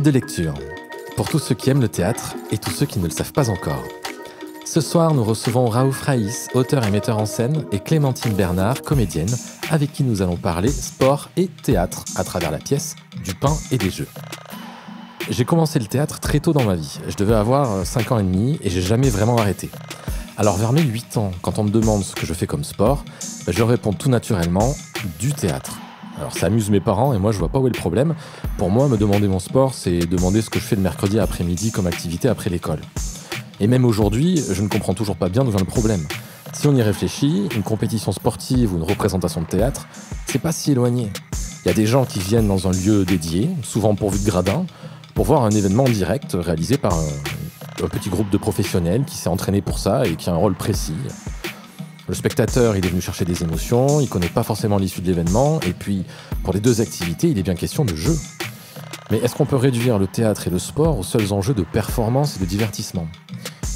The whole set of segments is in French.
de lecture, pour tous ceux qui aiment le théâtre et tous ceux qui ne le savent pas encore. Ce soir, nous recevons Raouf Raïs, auteur et metteur en scène, et Clémentine Bernard, comédienne, avec qui nous allons parler sport et théâtre à travers la pièce Du pain et des jeux. J'ai commencé le théâtre très tôt dans ma vie. Je devais avoir 5 euh, ans et demi et j'ai jamais vraiment arrêté. Alors vers mes 8 ans, quand on me demande ce que je fais comme sport, je réponds tout naturellement du théâtre. Alors ça amuse mes parents et moi je vois pas où est le problème. Pour moi, me demander mon sport, c'est demander ce que je fais le mercredi après-midi comme activité après l'école. Et même aujourd'hui, je ne comprends toujours pas bien d'où vient le problème. Si on y réfléchit, une compétition sportive ou une représentation de théâtre, c'est pas si éloigné. Il y a des gens qui viennent dans un lieu dédié, souvent pourvu de gradins, pour voir un événement en direct réalisé par un petit groupe de professionnels qui s'est entraîné pour ça et qui a un rôle précis. Le spectateur, il est venu chercher des émotions, il connaît pas forcément l'issue de l'événement, et puis pour les deux activités, il est bien question de jeu. Mais est-ce qu'on peut réduire le théâtre et le sport aux seuls enjeux de performance et de divertissement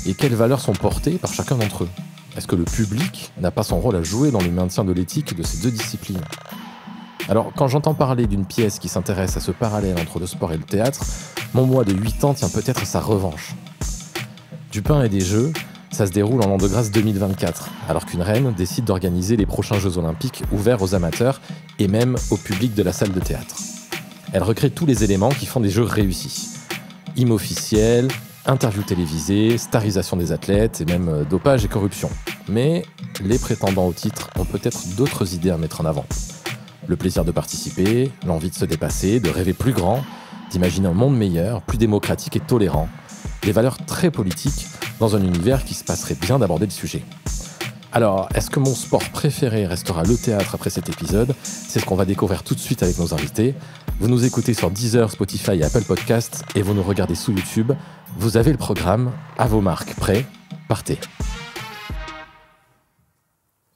Et quelles valeurs sont portées par chacun d'entre eux Est-ce que le public n'a pas son rôle à jouer dans le maintien de l'éthique de ces deux disciplines alors, quand j'entends parler d'une pièce qui s'intéresse à ce parallèle entre le sport et le théâtre, mon moi de 8 ans tient peut-être sa revanche. Du pain et des jeux, ça se déroule en l'an de grâce 2024, alors qu'une reine décide d'organiser les prochains Jeux olympiques ouverts aux amateurs et même au public de la salle de théâtre. Elle recrée tous les éléments qui font des jeux réussis. Hymne officiel, interview télévisée, starisation des athlètes et même euh, dopage et corruption. Mais les prétendants au titre ont peut-être d'autres idées à mettre en avant. Le plaisir de participer, l'envie de se dépasser, de rêver plus grand, d'imaginer un monde meilleur, plus démocratique et tolérant, des valeurs très politiques dans un univers qui se passerait bien d'aborder le sujet. Alors, est-ce que mon sport préféré restera le théâtre après cet épisode C'est ce qu'on va découvrir tout de suite avec nos invités. Vous nous écoutez sur Deezer, Spotify et Apple Podcasts et vous nous regardez sous YouTube. Vous avez le programme, à vos marques, prêts, partez.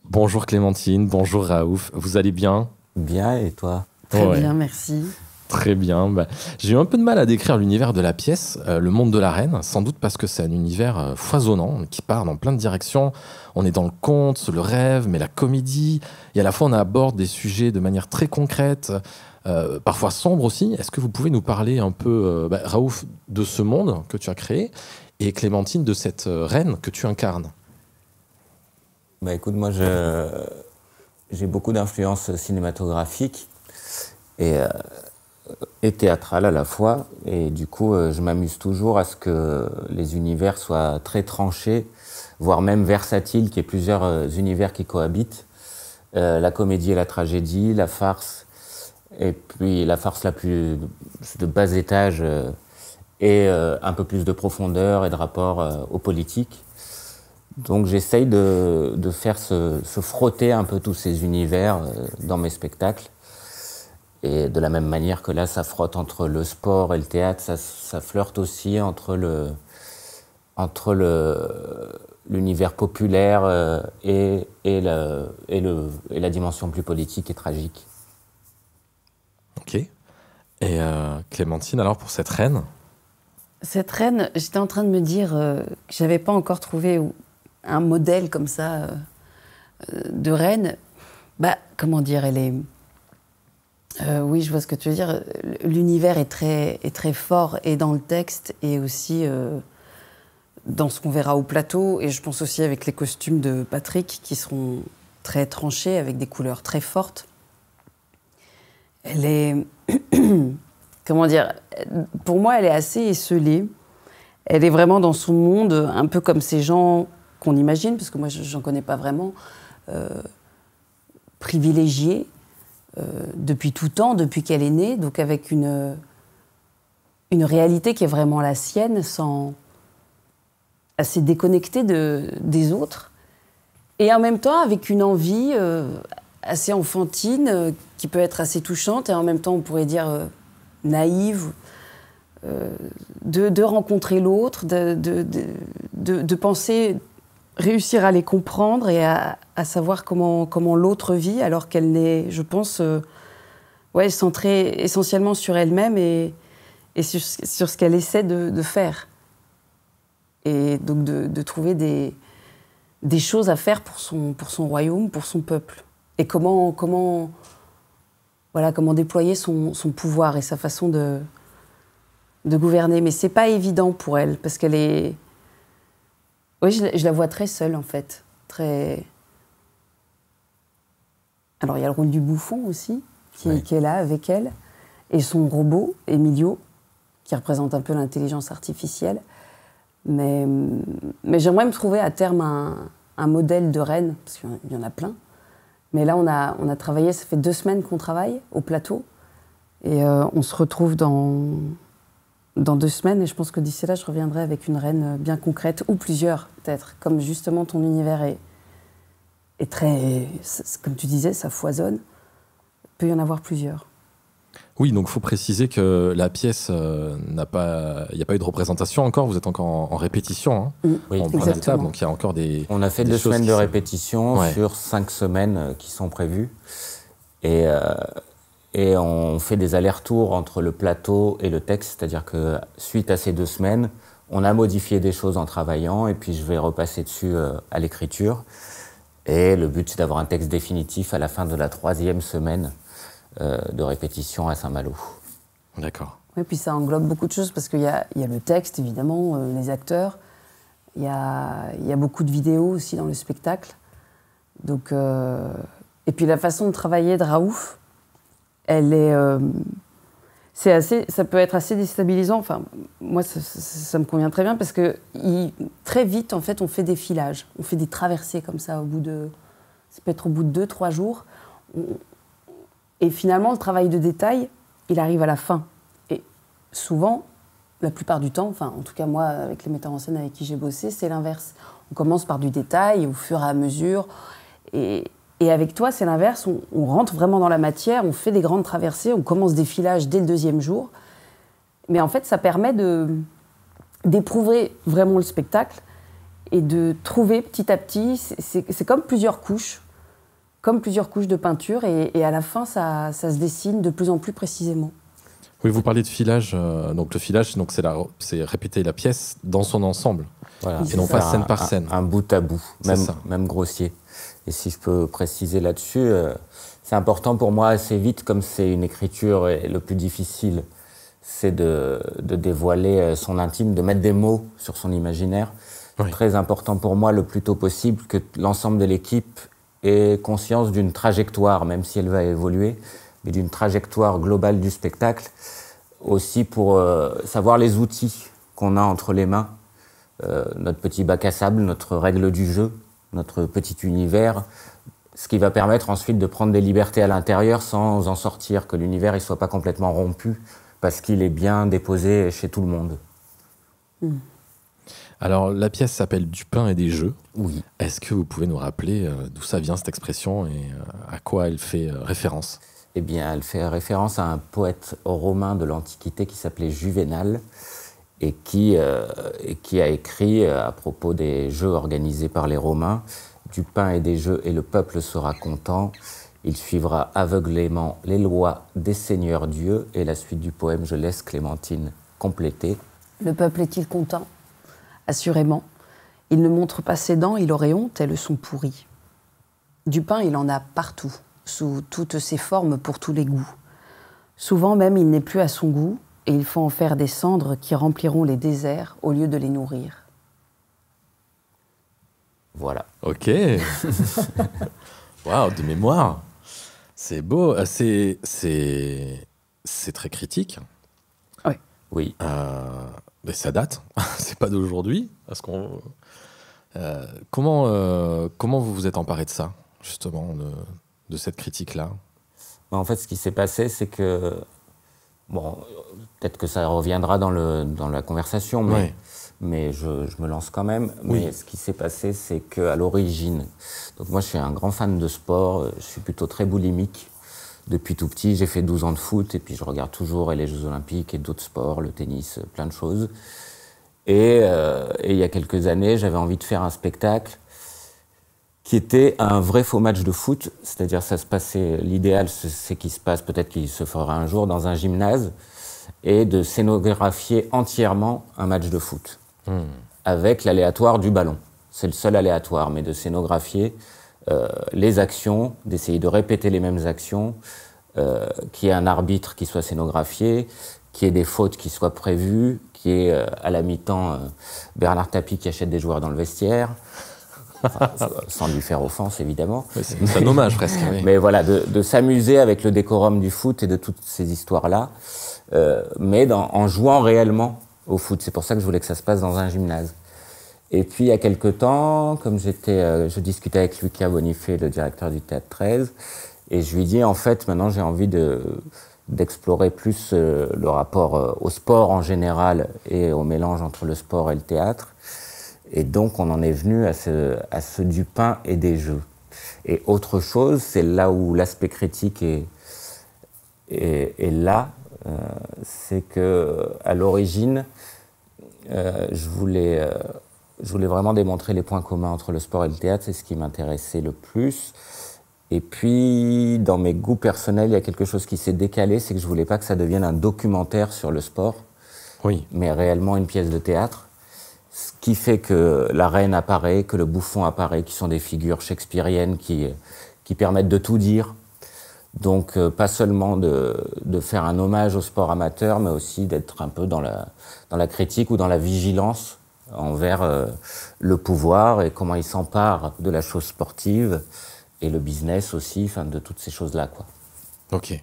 Bonjour Clémentine, bonjour Raouf, vous allez bien Bien et toi Très bien, merci. Très bien. Bah, j'ai eu un peu de mal à décrire l'univers de la pièce, euh, le monde de la reine, sans doute parce que c'est un univers euh, foisonnant qui part dans plein de directions. On est dans le conte, le rêve, mais la comédie. Et à la fois, on aborde des sujets de manière très concrète, euh, parfois sombre aussi. Est-ce que vous pouvez nous parler un peu, bah, Raouf, de ce monde que tu as créé et Clémentine de cette reine que tu incarnes bah, Écoute, moi, J'ai beaucoup d'influences cinématographiques. Et et théâtral à la fois. Et du coup, euh, je m'amuse toujours à ce que les univers soient très tranchés, voire même versatiles, qu'il y ait plusieurs euh, univers qui cohabitent. Euh, la comédie et la tragédie, la farce, et puis la farce la plus de bas étage, et un peu plus de profondeur et de rapport aux politiques. Donc j'essaye de, de, faire se, se, frotter un peu tous ces univers dans mes spectacles. Et de la même manière que là, ça frotte entre le sport et le théâtre, ça, flirte aussi entre le entre le l'univers populaire euh, et, et, la, et, le, et la dimension plus politique et tragique. Ok. Et euh, Clémentine, alors pour cette reine Cette reine, j'étais en train de me dire que euh, que j'avais pas encore trouvé un modèle comme ça de reine. Bah, comment dire, elle est euh, oui, je vois ce que tu veux dire. L'univers est très, fort et dans le texte et aussi euh, dans ce qu'on verra au plateau. Et je pense aussi avec les costumes de Patrick qui seront très tranchés avec des couleurs très fortes. Elle est. Comment dire Pour moi, elle est assez esselée. Elle est vraiment dans son monde, un peu comme ces gens qu'on imagine, parce que moi, j'en connais pas vraiment, euh, privilégiés euh, depuis tout temps, depuis qu'elle est née, donc avec une, euh, une réalité qui est vraiment la sienne, sans assez déconnectée des autres, et en même temps avec une envie euh, assez enfantine, qui peut être assez touchante, et en même temps on pourrait dire naïve. De, rencontrer l'autre, de, de, penser réussir à les comprendre et à, savoir comment, comment l'autre vit, alors qu'elle n'est, je pense, euh, ouais, centrée essentiellement sur elle-même et, et sur, ce qu'elle essaie de, faire. Et donc de, de trouver des, des, choses à faire pour son, pour son royaume, pour son peuple. Et comment, comment, voilà, comment déployer son, son pouvoir et sa façon de, de gouverner. Mais c'est pas évident pour elle, parce qu'elle est oui, je, la vois très seule en fait. Très. Alors il y a le rôle du bouffon aussi, qui, est là avec elle, et son robot, Emilio, qui représente un peu l'intelligence artificielle. Mais, mais j'aimerais me trouver à terme un, modèle de reine, parce qu'il y en a plein. Mais là, on a, on a travaillé, ça fait deux semaines qu'on travaille au plateau. Et euh, on se retrouve dans, dans deux semaines. Et je pense que d'ici là, je reviendrai avec une reine bien concrète, ou plusieurs peut-être, comme justement ton univers est, est très. Comme tu disais, ça foisonne. Il peut y en avoir plusieurs. Oui, donc il faut préciser que la pièce euh, n'a pas, il n'y a pas eu de représentation encore. Vous êtes encore en, répétition. Hein. Mm. oui, exactement. donc il y a encore des. On a fait deux semaines de répétition sur cinq semaines euh, qui sont prévues, et euh, et on fait des allers-retours entre le plateau et le texte, c'est-à-dire que suite à ces deux semaines, on a modifié des choses en travaillant, et puis je vais repasser dessus euh, à l'écriture. Et le but, c'est d'avoir un texte définitif à la fin de la troisième semaine euh, de répétition à Saint-Malo. D'accord. Oui, puis ça englobe beaucoup de choses, parce qu'il y, y a, le texte, évidemment, euh, les acteurs, il y a, y a, beaucoup de vidéos aussi dans le spectacle. Donc, et puis la façon de travailler de Raouf, elle est. Euh, c'est assez, ça peut être assez déstabilisant. Enfin, moi, ça, me convient très bien parce que très vite, en fait, on fait des filages, on fait des traversées comme ça au bout de, ça peut être au bout de deux, trois jours. et finalement, le travail de détail, il arrive à la fin. Et souvent, la plupart du temps, enfin, en tout cas moi, avec les metteurs en scène avec qui j'ai bossé, c'est l'inverse. On commence par du détail, au fur et à mesure, et, et avec toi, c'est l'inverse. On, rentre vraiment dans la matière, on fait des grandes traversées, on commence des filages dès le deuxième jour. Mais en fait, ça permet de d'éprouver vraiment le spectacle et de trouver petit à petit. C'est comme plusieurs couches, comme plusieurs couches de peinture, et, à la fin, ça, se dessine de plus en plus précisément. Oui, vous parlez de filage. Euh, donc le filage, donc c'est c'est répéter la pièce dans son ensemble, et non pas scène par scène. Un, un bout à bout, même, même grossier. Et si je peux préciser là-dessus, euh, c'est important pour moi assez vite, comme c'est une écriture et le plus difficile, c'est de, dévoiler euh, son intime, de mettre des mots sur son imaginaire. C'est Très important pour moi le plus tôt possible que l'ensemble de l'équipe ait conscience d'une trajectoire, même si elle va évoluer, mais d'une trajectoire globale du spectacle, aussi pour euh, savoir les outils qu'on a entre les mains, notre petit bac à sable, notre règle du jeu, notre petit univers, ce qui va permettre ensuite de prendre des libertés à l'intérieur sans en sortir, que l'univers ne soit pas complètement rompu parce qu'il est bien déposé chez tout le monde. Hmm. Alors, la pièce s'appelle Du pain et des jeux. Oui. Est-ce que vous pouvez nous rappeler euh, d'où ça vient cette expression et euh, à quoi elle fait euh, référence Eh bien, elle fait référence à un poète romain de l'Antiquité qui s'appelait Juvénal euh, et qui, a écrit euh, à propos des jeux organisés par les Romains, du pain et des jeux et le peuple sera content. Il suivra aveuglément les lois des seigneurs dieux et la suite du poème, je laisse Clémentine compléter. Le peuple est-il content Assurément. Il ne montre pas ses dents, il aurait honte, elles sont pourries. Du pain, il en a partout, sous toutes ses formes, pour tous les goûts. Souvent même, il n'est plus à son goût, et il faut en faire des cendres qui rempliront les déserts au lieu de les nourrir. Voilà. Ok. Waouh, de mémoire. C'est beau. Euh, c'est, c'est, c'est très critique. Oui. Oui. Euh, mais ça date. c'est pas d'aujourd'hui. Parce qu'on. Euh, comment, comment vous vous êtes emparé de ça, justement, de, de cette critique-là bah, En fait, ce qui s'est passé, c'est que Bon, Peut-être que ça reviendra dans, le, dans la conversation, mais, mais je, je, me lance quand même. Mais ce qui s'est passé, c'est qu'à l'origine, donc moi je suis un grand fan de sport, je suis plutôt très boulimique. Depuis tout petit, j'ai fait 12 ans de foot et puis je regarde toujours les Jeux Olympiques et d'autres sports, le tennis, plein de choses. Et, euh, et il y a quelques années, j'avais envie de faire un spectacle qui était un vrai faux match de foot, c'est-à-dire ça se passait, l'idéal c'est qu'il se passe, peut-être qu'il se fera un jour dans un gymnase, et de scénographier entièrement un match de foot, hmm. avec l'aléatoire du ballon. C'est le seul aléatoire, mais de scénographier euh, les actions, d'essayer de répéter les mêmes actions, euh, qu'il y ait un arbitre qui soit scénographié, qu'il y ait des fautes qui soient prévues, qu'il y ait euh, à la mi-temps euh, Bernard Tapie qui achète des joueurs dans le vestiaire. sans lui faire offense, évidemment. c'est un hommage presque. Mais voilà, de s'amuser avec le décorum du foot et de toutes ces histoires-là. Euh, mais en jouant réellement au foot. C'est pour ça que je voulais que ça se passe dans un gymnase. Et puis, il y a quelques temps, comme j'étais, euh, je discutais avec Lucas Bonifay, le directeur du Théâtre 13, et je lui dis, en fait, maintenant, j'ai envie de, d'explorer plus euh, le rapport au sport en général et au mélange entre le sport et le théâtre. Et donc, on en est venu à ce, à ce du pain et des jeux. Et autre chose, c'est là où l'aspect critique est, est là, euh, c'est que à l'origine, euh, euh, je voulais vraiment démontrer les points communs entre le sport et le théâtre, c'est ce qui m'intéressait le plus. Et puis, dans mes goûts personnels, il y a quelque chose qui s'est décalé, c'est que je voulais pas que ça devienne un documentaire sur le sport, oui. mais réellement une pièce de théâtre. Ce qui fait que la reine apparaît, que le bouffon apparaît, qui sont des figures shakespeariennes qui permettent de tout dire, donc euh, pas seulement de, faire un hommage au sport amateur, mais aussi d'être un peu dans la, dans la critique ou dans la vigilance envers euh, le pouvoir et comment il s'empare de la chose sportive et le business aussi, de toutes ces choses-là. quoi. Ok.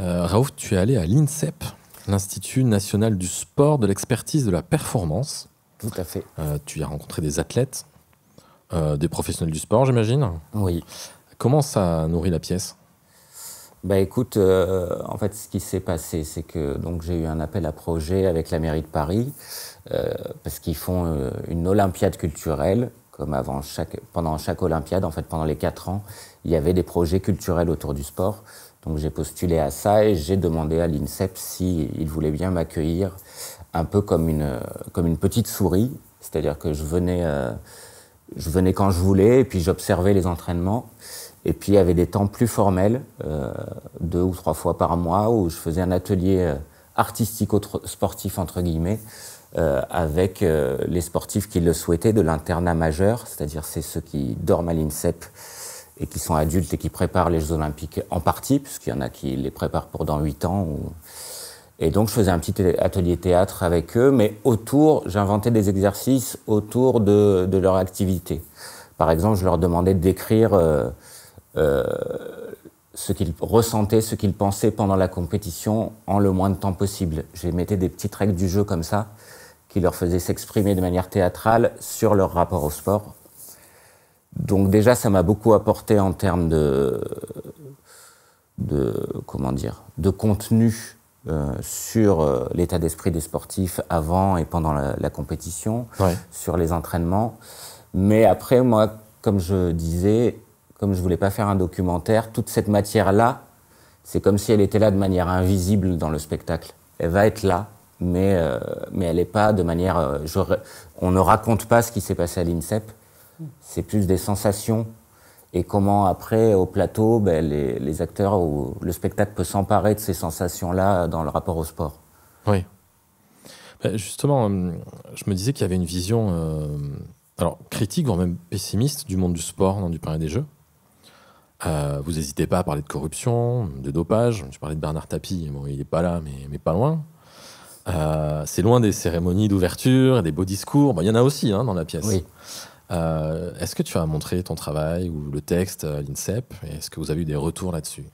Euh, Raouf, tu es allé à l'INSEP, l'Institut national du sport, de l'expertise de la performance. Tout à fait. Euh, tu y as rencontré des athlètes, des professionnels du sport, j'imagine. Oui. Comment ça nourrit la pièce bah écoute, euh, en fait, ce qui s'est passé, c'est que donc j'ai eu un appel à projet avec la mairie de Paris euh, parce qu'ils font euh, une Olympiade culturelle, comme avant chaque, pendant chaque Olympiade, en fait, pendant les quatre ans, il y avait des projets culturels autour du sport. Donc j'ai postulé à ça et j'ai demandé à l'INSEP si voulaient voulait bien m'accueillir un peu comme une comme une petite souris, c'est-à-dire que je venais je venais quand je voulais et puis j'observais les entraînements. Et puis il y avait des temps plus formels, euh, deux ou trois fois par mois, où je faisais un atelier euh, artistico-sportif, entre guillemets, euh, avec les sportifs qui le souhaitaient de l'internat majeur, c'est-à-dire c'est ceux qui dorment à l'INSEP et qui sont adultes et qui préparent les Jeux Olympiques en partie, puisqu'il y en a qui les préparent pour dans huit ans. Et donc je faisais un petit atelier théâtre avec eux, mais autour, j'inventais des exercices autour de, leur activité. Par exemple, je leur demandais d'écrire... Euh, ce qu'ils ressentaient, ce qu'ils pensaient pendant la compétition en le moins de temps possible. J'ai mettais des petites règles du jeu comme ça, qui leur faisaient s'exprimer de manière théâtrale sur leur rapport au sport. Donc déjà, ça m'a beaucoup apporté en termes de, de comment dire, de contenu euh, sur euh, l'état d'esprit des sportifs avant et pendant la, compétition, sur les entraînements. Mais après, moi, comme je disais, comme je voulais pas faire un documentaire, toute cette matière-là, c'est comme si elle était là de manière invisible dans le spectacle. Elle va être là, mais, euh, mais elle n'est pas de manière... Euh, on ne raconte pas ce qui s'est passé à l'INSEP, c'est plus des sensations et comment après, au plateau, ben, les, les, acteurs ou le spectacle peut s'emparer de ces sensations-là dans le rapport au sport. Oui. Ben, justement, euh, je me disais qu'il y avait une vision... alors, critique, voire même pessimiste du monde du sport, dans du Paris des Jeux. Euh, vous n'hésitez pas à parler de corruption, de dopage. Je parlais de Bernard Tapie, il n'est pas là, mais, mais pas loin. Euh, c'est loin des cérémonies d'ouverture, des beaux discours. Il y en a aussi hein, dans la pièce. Euh, est-ce que tu as montré ton travail ou le texte à l'INSEP Est-ce que vous avez eu des retours là-dessus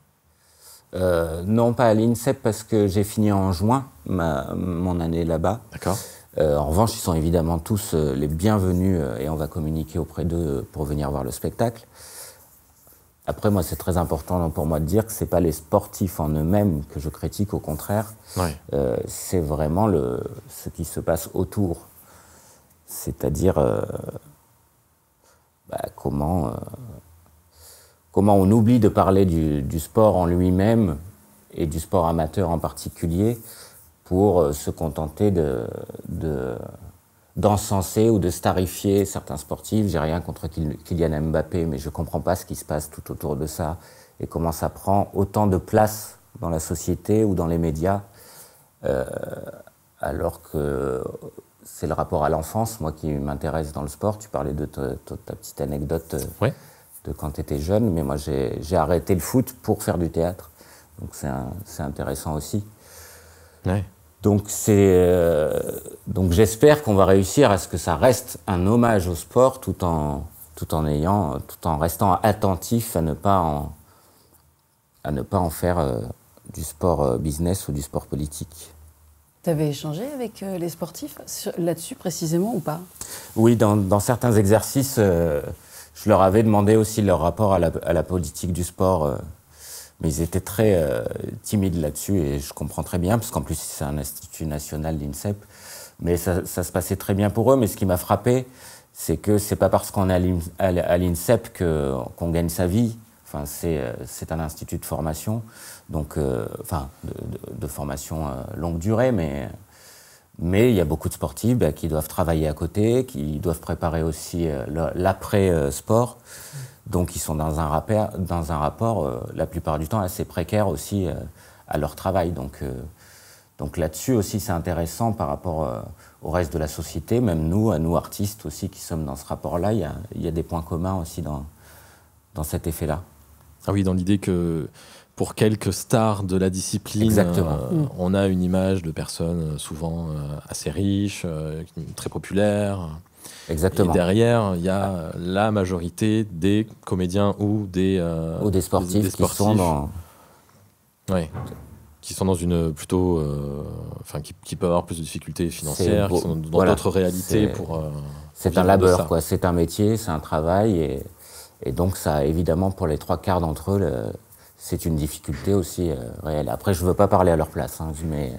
Non, pas à l'INSEP parce que j'ai fini en juin mon année là-bas. D'accord. en revanche, ils sont évidemment tous les bienvenus et on va communiquer auprès d'eux pour venir voir le spectacle. Après, moi, c'est très important pour moi de dire que ce n'est pas les sportifs en eux-mêmes que je critique, au contraire. Euh, c'est vraiment le, ce qui se passe autour. C'est-à-dire euh, bah, comment, euh, comment on oublie de parler du, du sport en lui-même et du sport amateur en particulier pour se contenter de, de d'encenser ou de starifier certains sportifs. J'ai rien contre Kylian Mbappé, mais je ne comprends pas ce qui se passe tout autour de ça et comment ça prend autant de place dans la société ou dans les médias, euh, alors que c'est le rapport à l'enfance, moi, qui m'intéresse dans le sport. Tu parlais de, ta petite anecdote euh, de quand tu étais jeune, mais moi, j'ai arrêté le foot pour faire du théâtre. Donc c'est intéressant aussi. Donc, euh, donc j'espère qu'on va réussir à ce que ça reste un hommage au sport tout en, tout en, ayant, tout en restant attentif à ne pas en, à ne pas en faire euh, du sport euh, business ou du sport politique. Tu avais échangé avec les sportifs là-dessus précisément ou pas Oui, dans, certains exercices, je leur avais demandé aussi leur rapport à la, à la politique du sport. Mais ils étaient très euh, timides là-dessus et je comprends très bien, parce qu'en plus c'est un institut national, l'INSEP, mais ça, se passait très bien pour eux. Mais ce qui m'a frappé, c'est que c'est pas parce qu'on est à l'INSEP qu'on gagne sa vie. Enfin, c'est euh, un institut de formation, donc, euh, enfin, de, formation longue durée, mais, mais il y a beaucoup de sportifs bah, qui doivent travailler à côté, qui doivent préparer aussi l'après-sport. Donc ils sont dans un rapport, dans un rapport euh, la plupart du temps assez précaire aussi euh, à leur travail. Donc, euh, donc là-dessus aussi c'est intéressant par rapport au reste de la société, même nous, à nous artistes aussi qui sommes dans ce rapport-là, il y, a des points communs aussi dans, dans cet effet-là. Ah oui, dans l'idée que pour quelques stars de la discipline, mm. on a une image de personnes souvent assez riches, très populaires, Exactement. Et derrière, il y a euh, la majorité des comédiens ou des, euh, des, sportifs, qui sont dans. Qui sont dans une euh, plutôt. enfin, qui, peuvent avoir plus de difficultés financières, qui sont dans d'autres réalités pour. c'est un labeur, quoi. C'est un métier, c'est un travail. Et, et, donc, ça, évidemment, pour les trois quarts d'entre eux, c'est une difficulté aussi réelle. Après, je ne veux pas parler à leur place, hein, mais,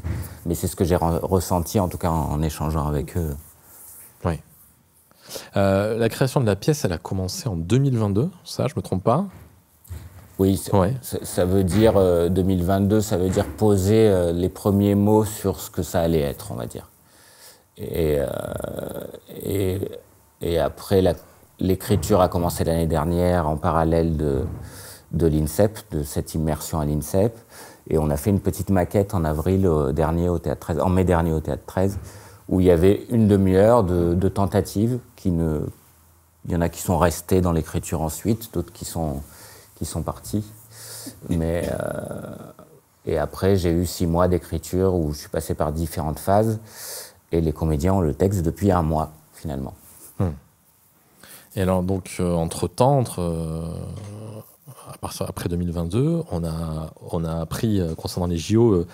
mais c'est ce que j'ai ressenti, en tout cas, en échangeant avec eux. Oui. Euh, la création de la pièce, elle a commencé en 2022, ça, je me trompe pas oui, ça veut dire 2022, euh, ça veut dire poser euh, les premiers mots sur ce que ça allait être, on va dire. Et, après, l'écriture a commencé l'année dernière en parallèle de, de l'INSEP, de cette immersion à l'INSEP. Et on a fait une petite maquette en avril dernier au théâtre en mai dernier au théâtre 13 où il y avait une demi-heure de, tentatives qui ne. Il y en a qui sont restés dans l'écriture ensuite, d'autres qui sont, qui sont partis. Mais, euh, et après, j'ai eu six mois d'écriture où je suis passé par différentes phases et les comédiens ont le texte depuis un mois, finalement. Hmm. Et alors, donc, euh, entre-temps, euh, après 2022, on a, on a appris, concernant les JO,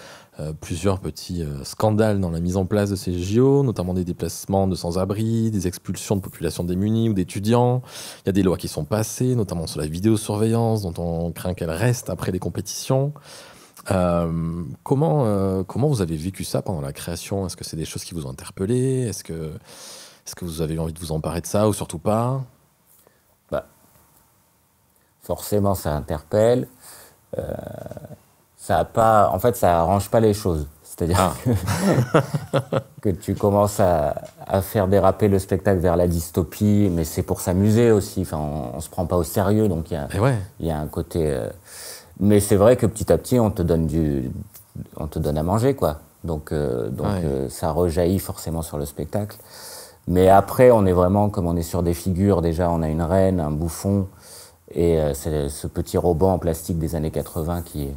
euh, plusieurs petits euh, scandales dans la mise en place de ces JO, notamment des déplacements de sans-abri, des expulsions de populations démunies ou d'étudiants. Il y a des lois qui sont passées, notamment sur la vidéosurveillance, dont on craint qu'elle reste après les compétitions. Euh, comment, comment vous avez vécu ça pendant la création Est-ce que c'est des choses qui vous ont interpellé Est-ce que, est que vous avez envie de vous emparer de ça ou surtout pas bah, Forcément, ça interpelle ça pas, en fait, ça arrange pas les choses. C'est-à-dire ah. que, tu commences à, à, faire déraper le spectacle vers la dystopie, mais c'est pour s'amuser aussi. Enfin, on, ne se prend pas au sérieux, donc il y a, y a un côté. Euh, mais c'est vrai que petit à petit, on te donne du, on te donne à manger, quoi. Donc, euh, donc euh, ça rejaillit forcément sur le spectacle. Mais après, on est vraiment, comme on est sur des figures, déjà, on a une reine, un bouffon, et c'est ce petit robot en plastique des années 80 qui est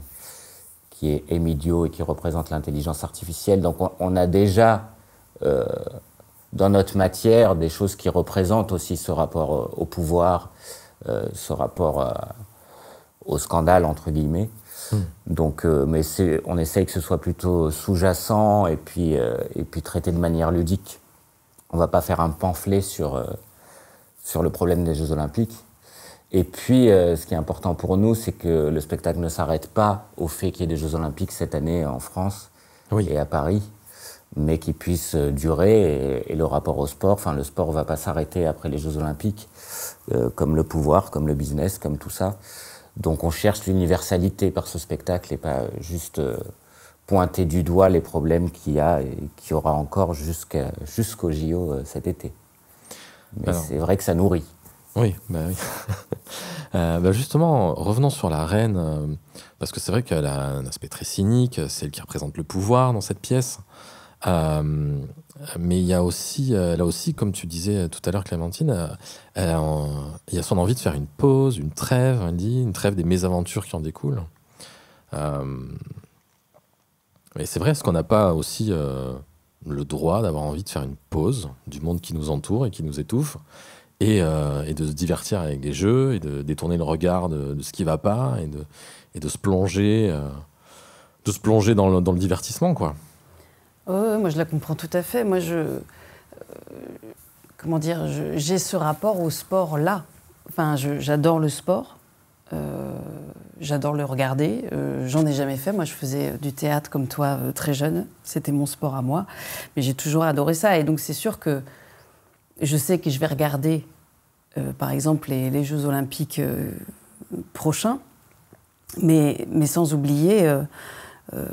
qui est Emidio et qui représente l'intelligence artificielle. Donc on, a déjà euh, dans notre matière des choses qui représentent aussi ce rapport euh, au pouvoir, euh, ce rapport au scandale entre guillemets. Hmm. Donc, mais on essaye que ce soit plutôt sous-jacent et puis et puis traité de manière ludique. On va pas faire un pamphlet sur sur le problème des Jeux Olympiques. Et puis, euh, ce qui est important pour nous, c'est que le spectacle ne s'arrête pas au fait qu'il y ait des Jeux Olympiques cette année en France oui. et à Paris, mais qu'il puisse euh, durer. Et, le rapport au sport, enfin, le sport ne va pas s'arrêter après les Jeux Olympiques, euh, comme le pouvoir, comme le business, comme tout ça. Donc, on cherche l'universalité par ce spectacle et pas juste pointer du doigt les problèmes qu'il y a et qu'il y aura encore jusqu'au JO cet été. Mais c'est vrai que ça nourrit. Oui, bah oui. Euh, bah justement, revenons sur la reine, euh, parce que c'est vrai qu'elle a un aspect très cynique, c'est elle qui représente le pouvoir dans cette pièce. Euh, mais il y a aussi, là aussi, comme tu disais tout à l'heure, Clémentine, il y a son envie de faire une pause, une trêve, elle dit, une trêve des mésaventures qui en découlent. mais c'est vrai, est-ce qu'on n'a pas aussi le droit d'avoir envie de faire une pause du monde qui nous entoure et qui nous étouffe euh, et, de se divertir avec des jeux et de détourner le regard de, ce qui va pas et de, et de se plonger, euh, de se plonger dans, le, divertissement. Quoi. moi, je la comprends tout à fait. Moi, je. Euh, comment dire J'ai ce rapport au sport là. Enfin, j'adore le sport. j'adore le regarder. J'en ai jamais fait. Moi, je faisais du théâtre comme toi très jeune. C'était mon sport à moi. Mais j'ai toujours adoré ça. Et donc, c'est sûr que je sais que je vais regarder, euh, par exemple, les, Jeux olympiques euh, prochains, mais, mais, sans oublier euh,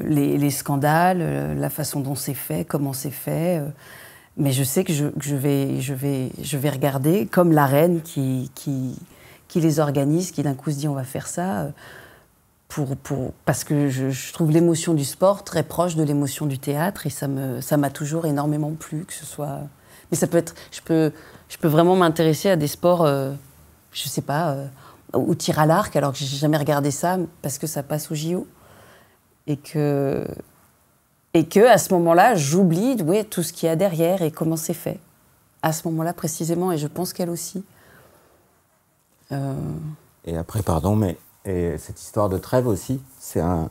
les, scandales, la façon dont c'est fait, comment c'est fait. mais je sais que je, vais, je, vais, je vais regarder, comme la reine qui, qui, qui les organise, qui d'un coup se dit on va faire ça. Pour, pour, parce que je, trouve l'émotion du sport très proche de l'émotion du théâtre et ça m'a ça toujours énormément plu, que ce soit mais ça peut être, je peux, je peux vraiment m'intéresser à des sports, euh, je sais pas, euh, au tir à l'arc, alors que j'ai jamais regardé ça parce que ça passe au JO. Et que, et que à ce moment-là, j'oublie tout ce qu'il y a derrière et comment c'est fait. À ce moment-là précisément, et je pense qu'elle aussi. Euh. Et après, pardon, mais et cette histoire de trêve aussi, c'est un.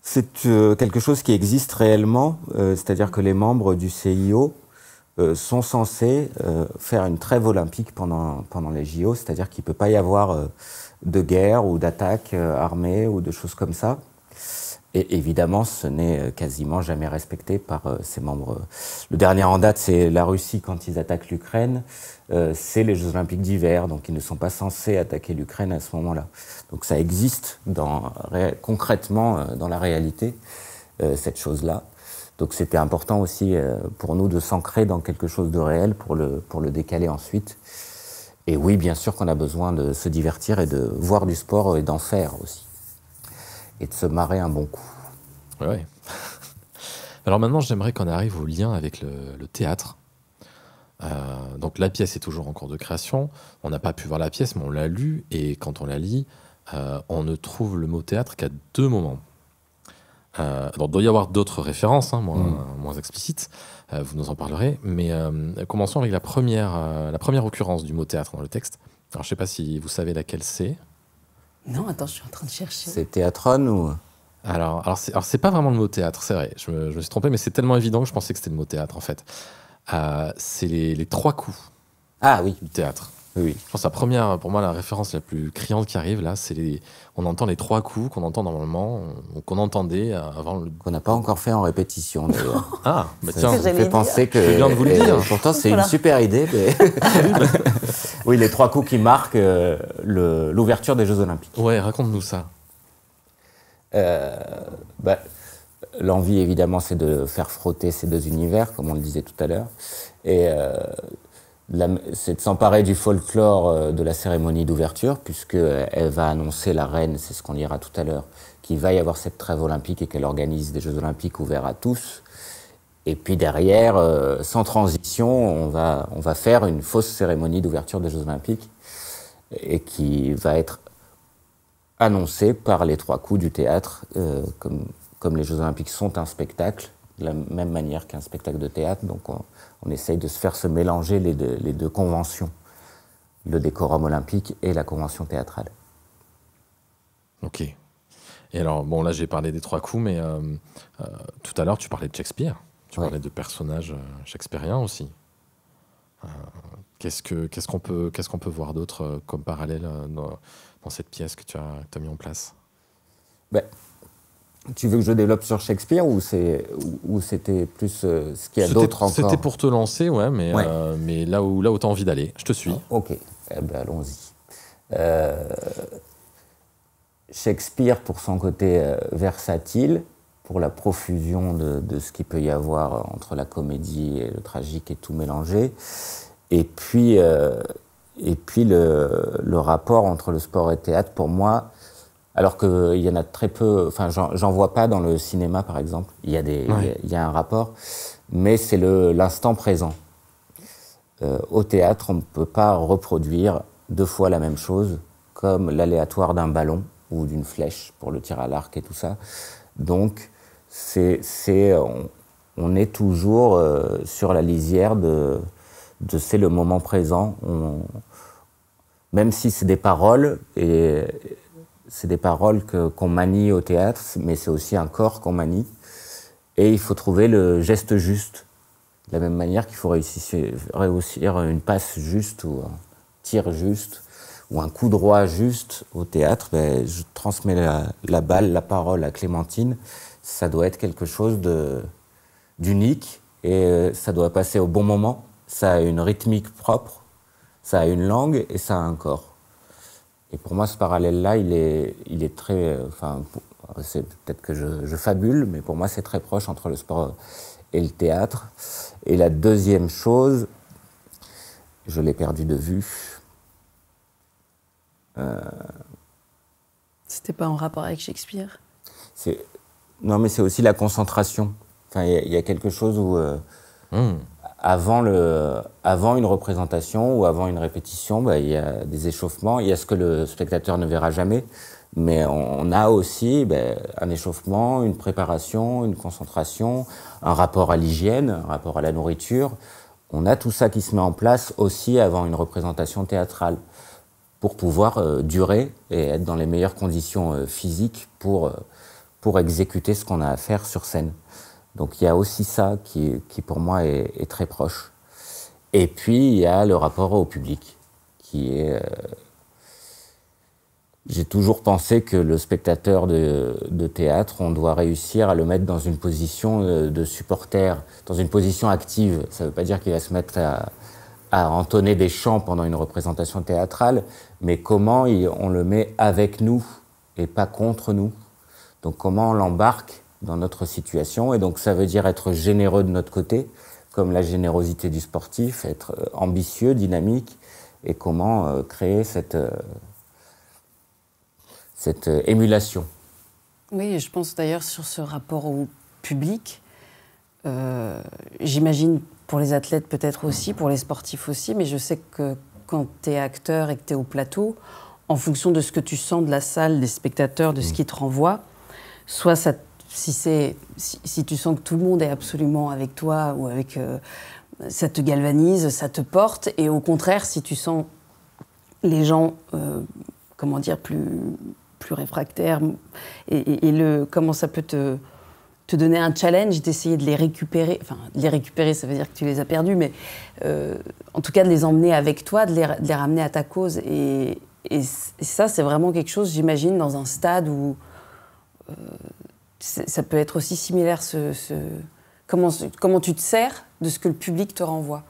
C'est euh, quelque chose qui existe réellement, c'est-à-dire que les membres du CIO euh, sont censés euh, faire une trêve olympique pendant, les JO, c'est-à-dire qu'il ne peut pas y avoir euh, de guerre ou d'attaque armée ou de choses comme ça. Et évidemment, ce n'est quasiment jamais respecté par ses membres. Le dernier en date, c'est la Russie quand ils attaquent l'Ukraine. c'est les Jeux olympiques d'hiver, donc ils ne sont pas censés attaquer l'Ukraine à ce moment-là. Donc ça existe concrètement dans la réalité, cette chose-là. Donc c'était important aussi euh, pour nous de s'ancrer dans quelque chose de réel pour le, pour le décaler ensuite. Et oui, bien sûr qu'on a besoin de se divertir et de voir du sport et d'en faire aussi. Et de se marrer un bon coup. Oui. Alors maintenant, j'aimerais qu'on arrive au lien avec le, théâtre. Euh, donc la pièce est toujours en cours de création. On n'a pas pu voir la pièce, mais on l'a lue. Et quand on la lit, euh, on ne trouve le mot théâtre qu'à deux moments il euh, doit y avoir d'autres références, hein, mm. moins, explicites, euh, vous nous en parlerez, mais euh, commençons avec la première, occurrence du mot théâtre dans le texte. je ne sais pas si vous savez laquelle c'est. Non, attends, je suis en train de chercher. C'est théâtre ou Alors, alors c'est pas vraiment le mot théâtre, c'est vrai, je me, suis trompé, mais c'est tellement évident que je pensais que c'était le mot théâtre, en fait. c'est les, trois coups. Ah oui. Du théâtre. Oui. Je pense la première, pour moi, la référence la plus criante qui arrive là, c'est On entend les trois coups qu'on entend normalement, qu'on entendait avant le. Qu'on n'a pas encore fait en répétition d'ailleurs. ah, mais bah tiens, ça fait penser que. Je viens de vous le dire. Pourtant, c'est une super idée. oui, les trois coups qui marquent euh, l'ouverture des Jeux Olympiques. Ouais, raconte-nous ça. Euh, bah, l'envie, évidemment, c'est de faire frotter ces deux univers, comme on le disait tout à l'heure. Et. Euh, c'est de s'emparer du folklore euh, de la cérémonie d'ouverture, puisque euh, elle va annoncer la reine, c'est ce qu'on dira tout à l'heure, qu'il va y avoir cette trêve olympique et qu'elle organise des Jeux olympiques ouverts à tous. Et puis derrière, euh, sans transition, on va, on va faire une fausse cérémonie d'ouverture des Jeux olympiques et qui va être annoncée par les trois coups du théâtre, comme, comme les Jeux olympiques sont un spectacle, de la même manière qu'un spectacle de théâtre. Donc on essaye de se faire se mélanger les deux, conventions, le décorum olympique et la convention théâtrale. Ok. Et alors, bon, là, j'ai parlé des trois coups, mais euh, euh, tout à l'heure, tu parlais de Shakespeare. Tu parlais de personnages euh, shakespeariens aussi. qu'est-ce qu'on peut, voir d'autre comme parallèle dans, cette pièce que tu as, mis en place ben, tu veux que je développe sur Shakespeare ou c'est c'était plus euh, ce qu'il y a d'autre encore C'était pour te lancer, ouais, mais euh, mais là où là autant envie d'aller, je te suis. Ah, ok, eh ben, allons-y. Euh, Shakespeare pour son côté versatile, pour la profusion de, ce qu'il peut y avoir entre la comédie et le tragique et tout mélangé, et puis et puis le, le rapport entre le sport et le théâtre pour moi alors qu'il euh, y en a très peu, enfin j'en vois pas dans le cinéma par exemple, il y a, des, il y un rapport, mais c'est l'instant présent. Euh, au théâtre, on ne peut pas reproduire deux fois la même chose, comme l'aléatoire d'un ballon ou d'une flèche pour le tir à l'arc et tout ça. Donc c'est, on, on, est toujours euh, sur la lisière de, de c'est le moment présent, même si c'est des paroles et c'est des paroles qu'on manie au théâtre, mais c'est aussi un corps qu'on manie. Et il faut trouver le geste juste. De la même manière qu'il faut réussir, une passe juste ou un tir juste ou un coup droit juste au théâtre, ben, je transmets la, la, balle, la parole à Clémentine. Ça doit être quelque chose d'unique et euh, ça doit passer au bon moment. Ça a une rythmique propre, ça a une langue et ça a un corps. Et pour moi, ce parallèle-là, il est, il est très. Euh, enfin, c'est peut-être que je, fabule, mais pour moi, c'est très proche entre le sport et le théâtre. Et la deuxième chose, je l'ai perdu de vue. Euh, C'était pas en rapport avec Shakespeare Non, mais c'est aussi la concentration. Enfin, il y, a quelque chose où. Euh, hmm avant, le, avant une représentation ou avant une répétition, bah, il y a des échauffements, il y a ce que le spectateur ne verra jamais, mais on, a aussi bah, un échauffement, une préparation, une concentration, un rapport à l'hygiène, un rapport à la nourriture. On a tout ça qui se met en place aussi avant une représentation théâtrale pour pouvoir euh, durer et être dans les meilleures conditions euh, physiques pour, euh, pour exécuter ce qu'on a à faire sur scène. Donc il y a aussi ça qui, pour moi est, très proche. Et puis il y a le rapport au public qui est... Euh, j'ai toujours pensé que le spectateur de, théâtre, on doit réussir à le mettre dans une position euh, de supporter, dans une position active. Ça ne veut pas dire qu'il va se mettre à, entonner des chants pendant une représentation théâtrale, mais comment on le met avec nous et pas contre nous. Donc comment on l'embarque dans notre situation. Et donc ça veut dire être généreux de notre côté, comme la générosité du sportif, être euh, ambitieux, dynamique, et comment euh, créer cette, euh, cette émulation. Oui, je pense d'ailleurs sur ce rapport au public. J'imagine pour les athlètes peut-être aussi, pour les sportifs aussi, mais je sais que quand tu es acteur et que tu es au plateau, en fonction de ce que tu sens de la salle, des spectateurs, de ce mm. qui te renvoie, soit ça te si, c'est si tu sens que tout le monde est absolument avec toi ou avec. Euh, ça te galvanise, ça te porte. Et au contraire, si tu sens les gens, euh, comment dire, plus, plus réfractaires et, le, comment ça peut te, te donner un challenge d'essayer de les récupérer. Enfin, les récupérer, ça veut dire que tu les as perdus, mais euh, en tout cas de les emmener avec toi, de les, ramener à ta cause. Et, et ça, c'est vraiment quelque chose, j'imagine, dans un stade où ça peut être aussi similaire, ce, Comment, comment, tu te sers de ce que le public te renvoie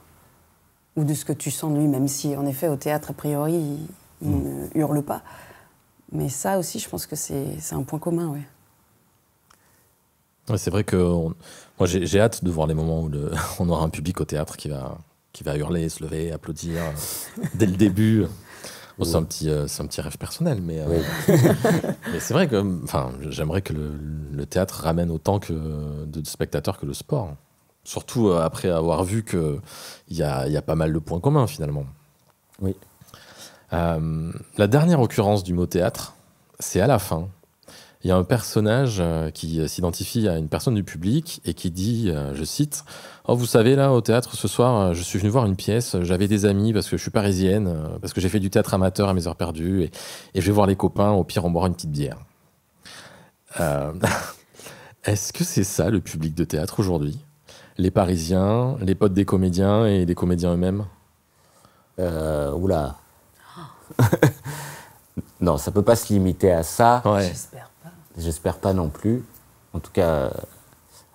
ou de ce que tu sens lui, même si en effet au théâtre, a priori, il, mm. ne hurle pas. Mais ça aussi, je pense que c'est un point commun, c'est vrai que j'ai hâte de voir les moments où on aura un public au théâtre qui va, qui va hurler, se lever, applaudir euh, dès le début. Euh, c'est un, petit, rêve personnel, mais, euh, c'est vrai que j'aimerais que le, théâtre ramène autant de spectateurs que le sport. Surtout euh, après avoir vu qu'il y a, pas mal de points communs finalement. Oui. la dernière occurrence du mot théâtre, c'est à la fin, il y a un personnage euh, qui euh, s'identifie à une personne du public et qui dit, euh, je cite, Oh, vous savez, là, au théâtre, ce soir, je suis venu voir une pièce, j'avais des amis parce que je suis parisienne, parce que j'ai fait du théâtre amateur à mes heures perdues, et, je vais voir les copains, au pire, on boire une petite bière. Est-ce que c'est ça le public de théâtre aujourd'hui Les Parisiens, les potes des comédiens et des comédiens eux-mêmes Oula. non, ça peut pas se limiter à ça. J'espère pas non plus. En tout cas,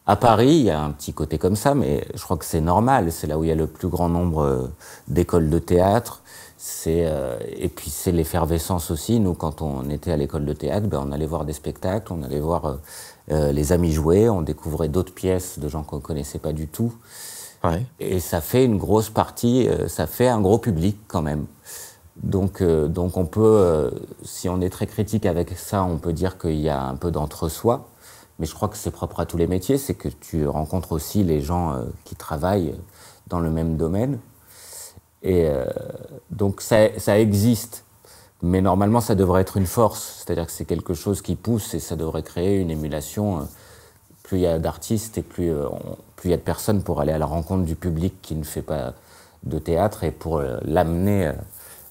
à Paris, il y a un petit côté comme ça, mais je crois que c'est normal. C'est là où il y a le plus grand nombre euh, d'écoles de théâtre. C'est euh, et puis c'est l'effervescence aussi. Nous, quand on était à l'école de théâtre, ben, on allait voir des spectacles, on allait voir euh, les amis jouer, on découvrait d'autres pièces de gens qu'on connaissait pas du tout. Ouais. Et ça fait une grosse partie, ça fait un gros public quand même. Donc, euh, donc on peut, euh, si on est très critique avec ça, on peut dire qu'il y a un peu d'entre-soi. Mais je crois que c'est propre à tous les métiers, c'est que tu rencontres aussi les gens euh, qui travaillent dans le même domaine. Et donc ça, ça, existe, mais normalement ça devrait être une force, c'est-à-dire que c'est quelque chose qui pousse et ça devrait créer une émulation. Plus il y a d'artistes et plus il y a de personnes pour aller à la rencontre du public qui ne fait pas de théâtre et pour l'amener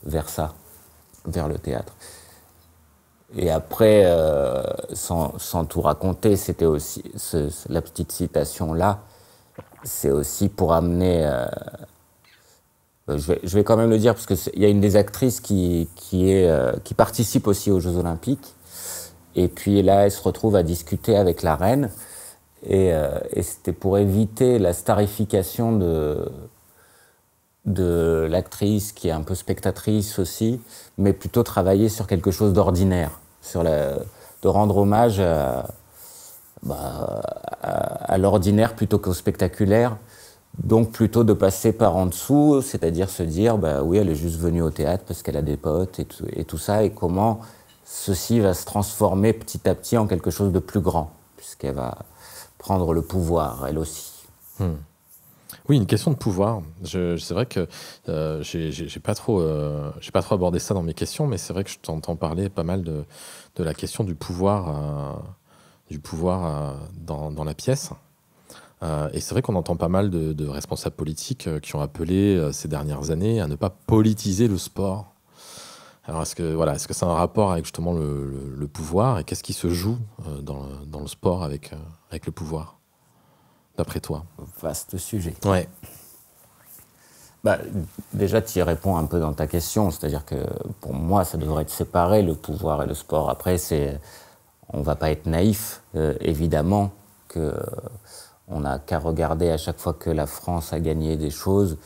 vers ça, vers le théâtre. Et après, euh, sans, tout raconter, c'était aussi la petite citation là. C'est aussi pour amener. Euh, euh, je, vais, quand même le dire parce qu'il y a une des actrices qui, est, qui participe aussi aux Jeux Olympiques. Et puis là, elle se retrouve à discuter avec la reine. et c'était pour éviter la starification de, de l'actrice qui est un peu spectatrice aussi, mais plutôt travailler sur quelque chose d'ordinaire, sur de rendre hommage bah, à, l'ordinaire plutôt qu'au spectaculaire. Donc plutôt de passer par en dessous, c'est-à-dire se dire, bah oui, elle est juste venue au théâtre parce qu'elle a des potes et tout, ça, et comment ceci va se transformer petit à petit en quelque chose de plus grand, puisqu'elle va prendre le pouvoir, elle aussi. Hmm. Oui, une question de pouvoir. c'est vrai que euh, j'ai pas trop, euh, j'ai pas trop abordé ça dans mes questions, mais c'est vrai que je t'entends parler pas mal de, la question du pouvoir, euh, du pouvoir euh, dans, la pièce. et c'est vrai qu'on entend pas mal de, responsables politiques qui ont appelé ces dernières années à ne pas politiser le sport. Alors est-ce que voilà, est-ce que c'est un rapport avec justement le, pouvoir et qu'est-ce qui se joue dans, dans, le sport avec, avec le pouvoir d'après toi Vaste sujet. Ouais. Bah, déjà, tu y réponds un peu dans ta question, c'est-à-dire que pour moi, ça devrait être séparé, le pouvoir et le sport. Après, c'est, on va pas être naïf, euh, évidemment, que euh, on n'a qu'à regarder à chaque fois que la France a gagné des choses,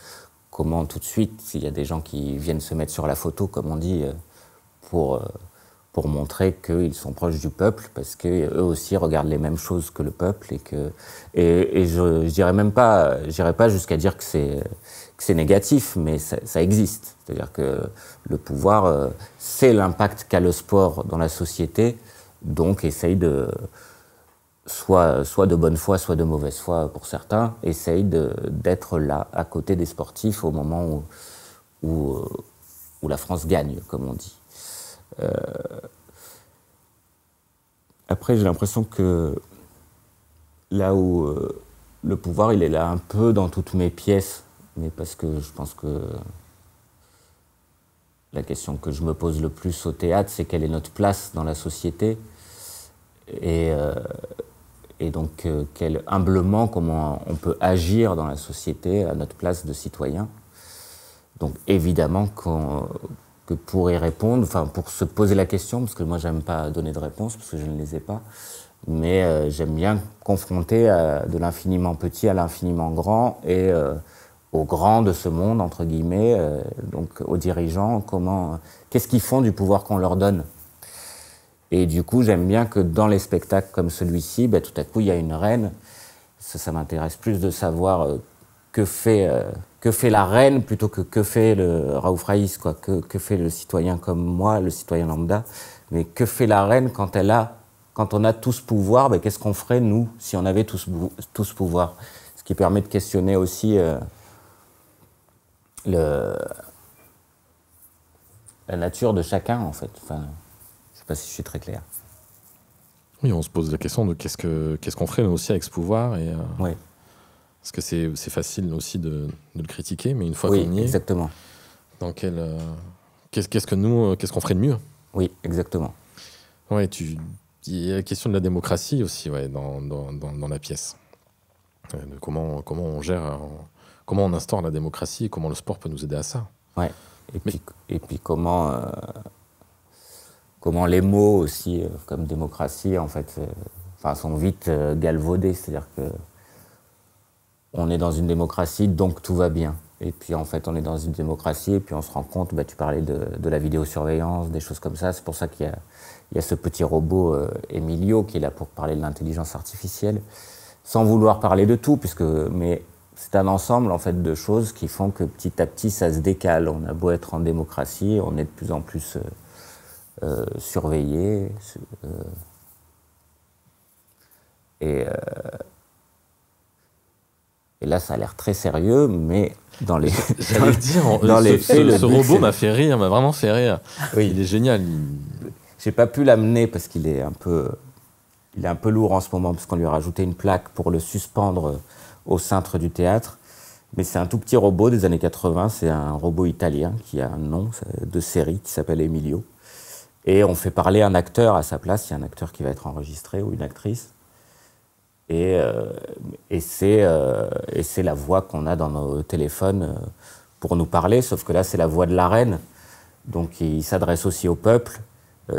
comment tout de suite, s'il y a des gens qui viennent se mettre sur la photo, comme on dit, euh, pour pour montrer qu'ils sont proches du peuple, parce qu'eux aussi regardent les mêmes choses que le peuple. Et, que, et, je, dirais même pas, pas jusqu'à dire que c'est, que c'est négatif, mais ça, ça existe. C'est-à-dire que le pouvoir, euh, c'est l'impact qu'a le sport dans la société, donc essaye de, soit, soit de bonne foi, soit de mauvaise foi pour certains, essaye d'être là, à côté des sportifs, au moment où, où, euh, où la France gagne, comme on dit. Euh, après, j'ai l'impression que là où euh, le pouvoir, il est là un peu dans toutes mes pièces, mais parce que je pense que la question que je me pose le plus au théâtre, c'est quelle est notre place dans la société et, euh, donc humblement comment on peut agir dans la société à notre place de citoyen. Donc évidemment quand que pour y répondre, enfin pour se poser la question, parce que moi j'aime pas donner de réponse, parce que je ne les ai pas, mais euh, j'aime bien confronter euh, de l'infiniment petit à l'infiniment grand et euh, au aux de ce monde, entre guillemets, donc aux dirigeants, comment, qu'est-ce qu'ils font du pouvoir qu'on leur donne Et du coup j'aime bien que dans les spectacles comme celui-ci, ben, tout à coup il y a une reine, ça m'intéresse plus de savoir que fait, euh, que fait la reine plutôt que que fait le Raouf Raïs, quoi, que, que, fait le citoyen comme moi, le citoyen lambda, mais que fait la reine quand elle a, quand on a tout ce pouvoir, ben, qu'est-ce qu'on ferait nous si on avait tout ce, tout pouvoir Ce qui permet de questionner aussi euh, le, la nature de chacun en fait. Enfin, je ne sais pas si je suis très clair. Oui, on se pose la question de qu'est-ce qu'on ce qu'on ferait nous aussi avec ce pouvoir et. Euh, parce que c'est facile aussi de, le critiquer, mais une fois oui, qu'on y Exactement. Dans quel. Euh, qu'est-ce que nous. Euh, qu'est-ce qu'on ferait de mieux Oui, exactement. tu. Il y a la question de la démocratie aussi, ouais, dans, dans, dans, la pièce. Euh, de comment, comment on gère. Comment on instaure la démocratie et comment le sport peut nous aider à ça. Ouais. Et, puis, et puis comment. comment les mots aussi, comme démocratie, en fait, sont vite galvaudés. C'est-à-dire que on est dans une démocratie, donc tout va bien. Et puis en fait, on est dans une démocratie, et puis on se rend compte, bah, tu parlais de, la vidéosurveillance, des choses comme ça. C'est pour ça qu'il y, a ce petit robot euh, Emilio qui est là pour parler de l'intelligence artificielle, sans vouloir parler de tout, puisque mais c'est un ensemble en fait de choses qui font que petit à petit ça se décale. On a beau être en démocratie, on est de plus en plus euh, euh surveillé. Euh, et et là, ça a l'air très sérieux, mais dans les. J'allais dire, ce, ce, robot m'a fait rire, m'a vraiment fait rire. Oui. Il est génial. J'ai pas pu l'amener parce qu'il est un peu. Il est un peu lourd en ce moment parce qu'on lui a rajouté une plaque pour le suspendre euh, au centre du théâtre. Mais c'est un tout petit robot des années 80. C'est un robot italien qui a un nom de série qui s'appelle Emilio. Et on fait parler un acteur à sa place. Il y a un acteur qui va être enregistré ou une actrice. Euh, euh, et, c'est la voix qu'on a dans nos téléphones euh, pour nous parler, sauf que là, c'est la voix de la reine. Donc il s'adresse aussi au peuple.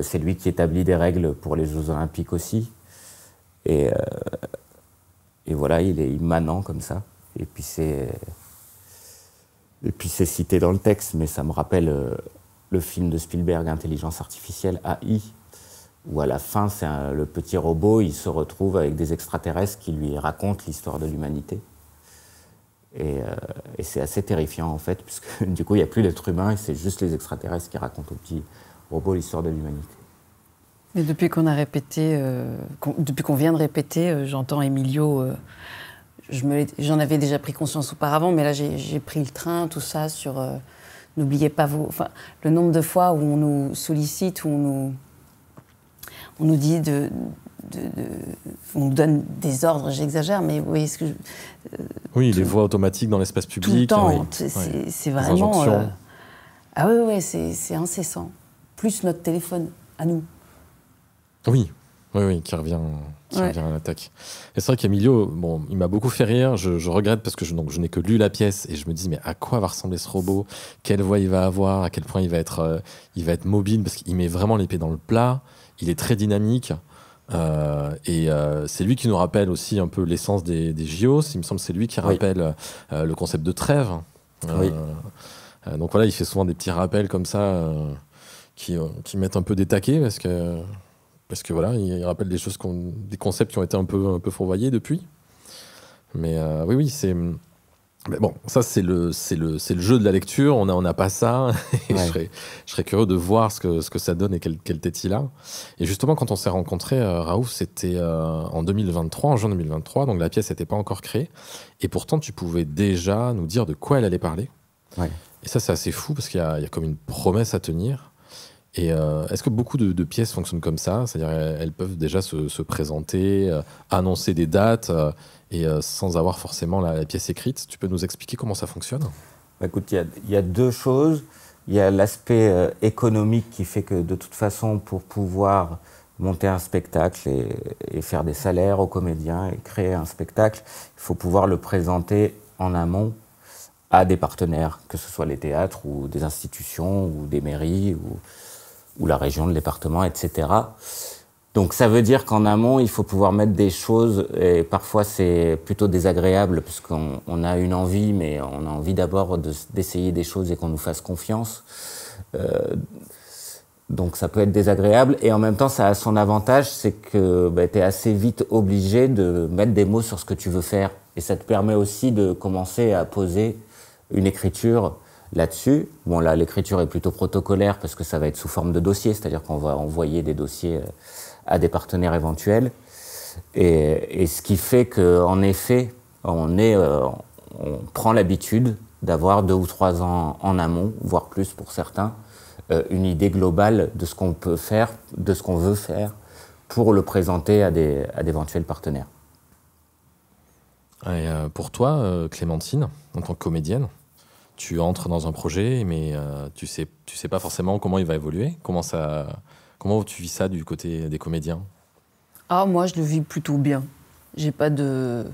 c'est lui qui établit des règles pour les Jeux Olympiques aussi. Et, voilà, il est immanent comme ça. Et puis c'est cité dans le texte, mais ça me rappelle le film de Spielberg, Intelligence artificielle, AI, où à la fin, c'est le petit robot, il se retrouve avec des extraterrestres qui lui racontent l'histoire de l'humanité. Et, euh, c'est assez terrifiant en fait, puisque du coup, il n'y a plus d'êtres humains et c'est juste les extraterrestres qui racontent au petit robot l'histoire de l'humanité. Mais depuis qu'on a répété, euh, depuis qu'on vient de répéter, euh, j'entends Emilio. j'en avais déjà pris conscience auparavant, mais là j'ai pris le train, tout ça, sur n'oubliez pas vos. Enfin, le nombre de fois où on nous sollicite, où on nous on nous dit de, de, de, donne des ordres, j'exagère, mais vous voyez ce que euh, Oui, les voix automatiques dans l'espace public. Tout le temps, c'est vraiment... Euh, ah oui, oui, c'est incessant. Plus notre téléphone, à nous. Oui, oui, oui, qui revient, qui à l'attaque. Et c'est vrai qu'Emilio, bon, il m'a beaucoup fait rire. Je, regrette parce que je, donc, je n'ai que lu la pièce et je me dis, mais à quoi va ressembler ce robot Quelle voix il va avoir À quel point il va être, euh, il va être mobile Parce qu'il met vraiment l'épée dans le plat. Il est très dynamique. Euh, et euh, c'est lui qui nous rappelle aussi un peu l'essence des, des JO. Il me semble que c'est lui qui rappelle euh, le concept de trêve. donc voilà, il fait souvent des petits rappels comme ça qui, qui, mettent un peu des taquets parce que, parce que voilà, il, rappelle des choses, des concepts qui ont été un peu, un peu fourvoyés depuis. Mais oui, oui, c'est. Mais bon, ça c'est le, jeu de la lecture, on n'a on a pas ça, je, serais, curieux de voir ce que, ce que ça donne et quel, quel il a. Et justement, quand on s'est rencontré, euh, Raouf, c'était euh, en 2023, en juin 2023, donc la pièce n'était pas encore créée, et pourtant tu pouvais déjà nous dire de quoi elle allait parler. Et ça c'est assez fou, parce qu'il y a, comme une promesse à tenir, et euh, est-ce que beaucoup de, pièces fonctionnent comme ça C'est-à-dire elles peuvent déjà se, présenter, euh, annoncer des dates, euh, et sans avoir forcément la, pièce écrite. Tu peux nous expliquer comment ça fonctionne bah, Écoute, il y, a deux choses. Il y a l'aspect économique qui fait que de toute façon, pour pouvoir monter un spectacle et, et, faire des salaires aux comédiens et créer un spectacle, il faut pouvoir le présenter en amont à des partenaires, que ce soit les théâtres ou des institutions ou des mairies ou, ou la région, le département, etc. Donc ça veut dire qu'en amont, il faut pouvoir mettre des choses, et parfois c'est plutôt désagréable, puisqu'on a une envie, mais on a envie d'abord d'essayer des choses et qu'on nous fasse confiance. Euh, donc ça peut être désagréable, et en même temps ça a son avantage, c'est que bah, tu es assez vite obligé de mettre des mots sur ce que tu veux faire. Et ça te permet aussi de commencer à poser une écriture là-dessus. Bon, là, l'écriture est plutôt protocolaire parce que ça va être sous forme de dossier, c'est-à-dire qu'on va envoyer des dossiers euh, à des partenaires éventuels. Et, ce qui fait qu'en effet, on, est, euh, on prend l'habitude d'avoir deux ou trois ans en amont, voire plus pour certains, euh, une idée globale de ce qu'on peut faire, de ce qu'on veut faire pour le présenter à, des, à d'éventuels partenaires. Et pour toi, Clémentine, en tant que comédienne, tu entres dans un projet, mais euh, tu sais, tu sais pas forcément comment il va évoluer. Comment ça, comment tu vis ça du côté des comédiens Ah, moi, je le vis plutôt bien. J'ai pas de,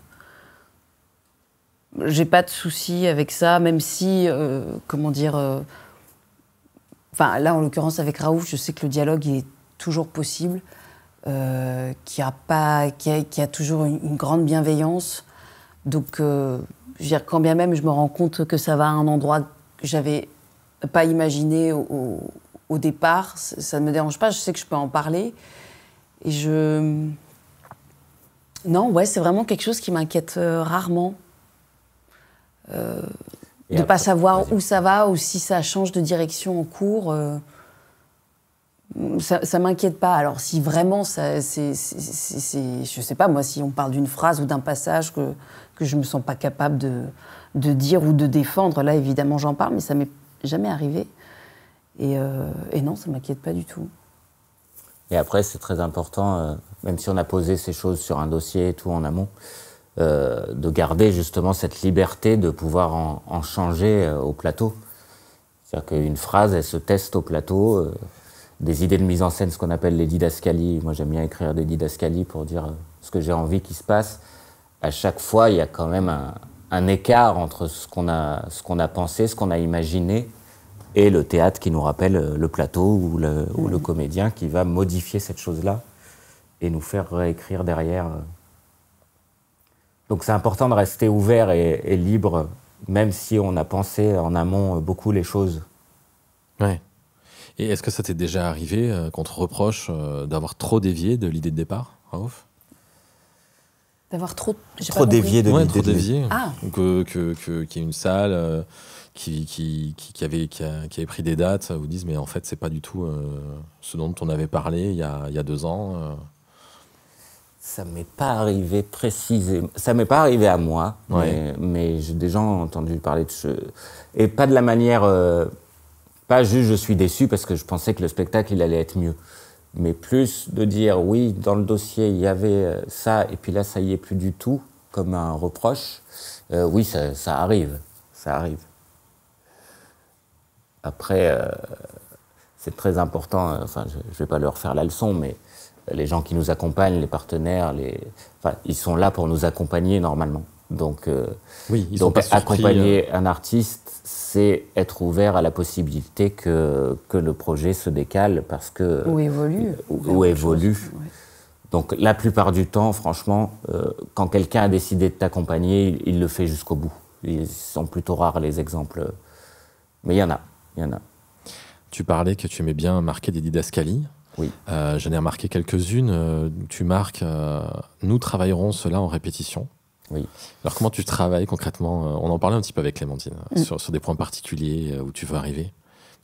j'ai pas de soucis avec ça, même si, euh, comment dire, euh, enfin là, en l'occurrence avec Raouf, je sais que le dialogue est toujours possible, qu'il y a pas, a toujours une, une grande bienveillance, donc je veux dire, quand bien même je me rends compte que ça va à un endroit que j'avais pas imaginé au, départ, ça ne me dérange pas, je sais que je peux en parler. Et je. Non, ouais, c'est vraiment quelque chose qui m'inquiète euh, rarement. Euh, de ne pas savoir où ça va ou si ça change de direction en cours. Euh, ça, ne m'inquiète pas. Alors si vraiment ça, c'est, je sais pas moi, si on parle d'une phrase ou d'un passage que que je me sens pas capable de, dire ou de défendre, là évidemment j'en parle, mais ça m'est jamais arrivé. Et, euh, non, ça m'inquiète pas du tout. Et après, c'est très important, euh, même si on a posé ces choses sur un dossier et tout en amont, euh, de garder justement cette liberté de pouvoir en, en changer au plateau. C'est-à-dire qu'une phrase, elle se teste au plateau des idées de mise en scène, ce qu'on appelle les didascalies. Moi, j'aime bien écrire des didascalies pour dire euh, ce que j'ai envie qu'il se passe. À chaque fois, il y a quand même un, écart entre ce qu'on a, ce qu'on a pensé, ce qu'on a imaginé, et le théâtre qui nous rappelle euh, le plateau ou le, mmh. comédien qui va modifier cette chose-là et nous faire réécrire derrière. Euh. Donc c'est important de rester ouvert et, libre, même si on a pensé en amont beaucoup les choses. Ouais. Et est-ce que ça t'est déjà arrivé euh, qu'on te reproche euh, d'avoir trop dévié de l'idée de départ, Raouf hein, D'avoir trop, trop dévié de l'idée de départ Ah. Que, que, qu'il y ait une salle euh, qui, qui, qui, avait, qui, avait pris des dates, vous disent mais en fait c'est pas du tout ce dont on avait parlé il y a, il y a deux ans. Ça m'est pas arrivé précisément. Ça m'est pas arrivé à moi, mais, j'ai déjà entendu parler de choses, Et pas de la manière pas juste je suis déçu parce que je pensais que le spectacle il allait être mieux, mais plus de dire oui, dans le dossier il y avait euh, ça et puis là ça y est plus du tout comme un reproche. Euh, oui, ça, arrive, ça arrive. Après, euh, c'est très important. Enfin, je ne vais pas leur faire la leçon, mais les gens qui nous accompagnent, les partenaires, les... ils sont là pour nous accompagner normalement. Donc, oui, ils accompagner un artiste, c'est être ouvert à la possibilité que, le projet se décale parce que... Ou évolue. Ou, évolue. Donc la plupart du temps, franchement, euh, quand quelqu'un a décidé de t'accompagner, il, le fait jusqu'au bout. Ils sont plutôt rares les exemples. Mais il y en a, y en a. Tu parlais que tu aimais bien marquer des didascalies. Oui. Euh, j'en ai remarqué quelques-unes. Euh, tu marques Nous travaillerons cela en répétition ». Alors comment tu travailles concrètement euh, On en parlait un petit peu avec Clémentine, mm. sur, des points particuliers euh, où tu veux arriver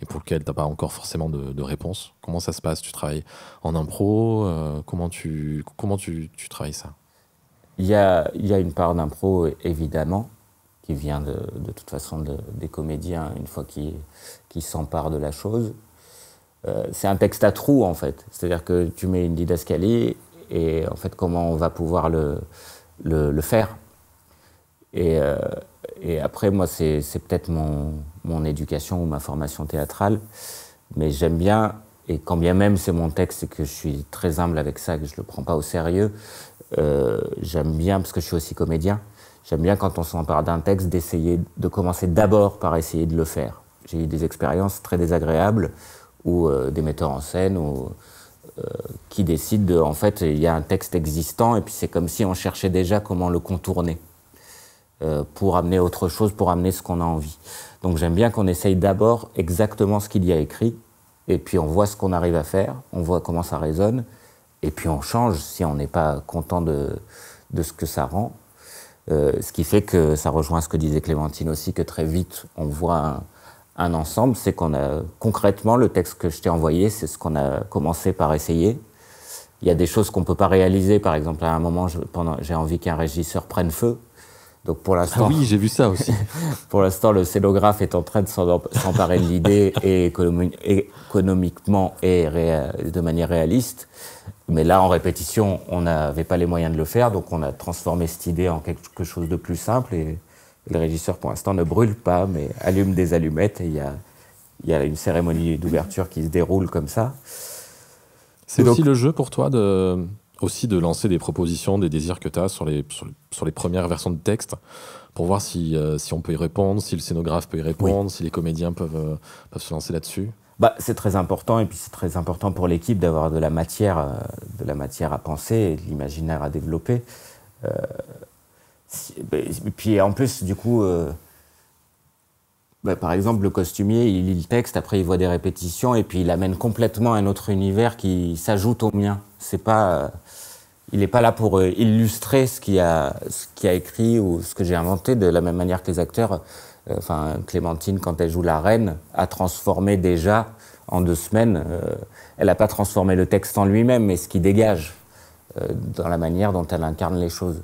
et pour lequel tu n'as pas encore forcément de, réponse. Comment ça se passe Tu travailles en impro euh, Comment, tu, comment tu, tu travailles ça il y, a, il y a une part d'impro, évidemment, qui vient de, de toute façon de, des comédiens une fois qu'ils s'emparent de la chose. c'est un texte à trous, en fait. C'est-à-dire que tu mets une didascalie et en fait, comment on va pouvoir le, le, faire. Euh, et, après, moi, c'est peut-être mon, éducation ou ma formation théâtrale, mais j'aime bien, et quand bien même c'est mon texte et que je suis très humble avec ça, que je ne le prends pas au sérieux, euh, j'aime bien, parce que je suis aussi comédien, j'aime bien quand on s'empare d'un texte d'essayer de commencer d'abord par essayer de le faire. J'ai eu des expériences très désagréables ou euh, des metteurs en scène ou euh, qui décide de, en fait, il y a un texte existant et puis c'est comme si on cherchait déjà comment le contourner euh, pour amener autre chose, pour amener ce qu'on a envie. Donc j'aime bien qu'on essaye d'abord exactement ce qu'il y a écrit et puis on voit ce qu'on arrive à faire, on voit comment ça résonne et puis on change si on n'est pas content de, ce que ça rend. Euh, ce qui fait que ça rejoint ce que disait Clémentine aussi, que très vite on voit un, un ensemble, c'est qu'on a concrètement le texte que je t'ai envoyé, c'est ce qu'on a commencé par essayer. Il y a des choses qu'on ne peut pas réaliser, par exemple à un moment, pendant, j'ai envie qu'un régisseur prenne feu. Donc pour ah l'instant, ah oui, j'ai vu ça aussi. pour l'instant, le scénographe est en train de s'emparer de l'idée et économiquement et de manière réaliste. Mais là, en répétition, on n'avait pas les moyens de le faire, donc on a transformé cette idée en quelque chose de plus simple et le régisseur, pour l'instant, ne brûle pas, mais allume des allumettes et il y a, une cérémonie d'ouverture qui se déroule comme ça. C'est aussi le jeu pour toi de, aussi de lancer des propositions, des désirs que tu as sur les, sur, les premières versions de texte pour voir si, euh, si on peut y répondre, si le scénographe peut y répondre, si les comédiens euh, peuvent, se lancer là-dessus bah, c'est très important et puis c'est très important pour l'équipe d'avoir de la matière, euh, de la matière à penser, et de l'imaginaire à développer. Et ben, puis en plus, du coup, euh, ben, par exemple, le costumier, il lit le texte, après il voit des répétitions, et puis il amène complètement un autre univers qui s'ajoute au mien. C'est pas, euh, il n'est pas là pour euh, illustrer ce qu'il a, écrit ou ce que j'ai inventé, de la même manière que les acteurs. Enfin, Clémentine, quand elle joue la reine, a transformé déjà en deux semaines. elle n'a pas transformé le texte en lui-même, mais ce qui dégage dans la manière dont elle incarne les choses.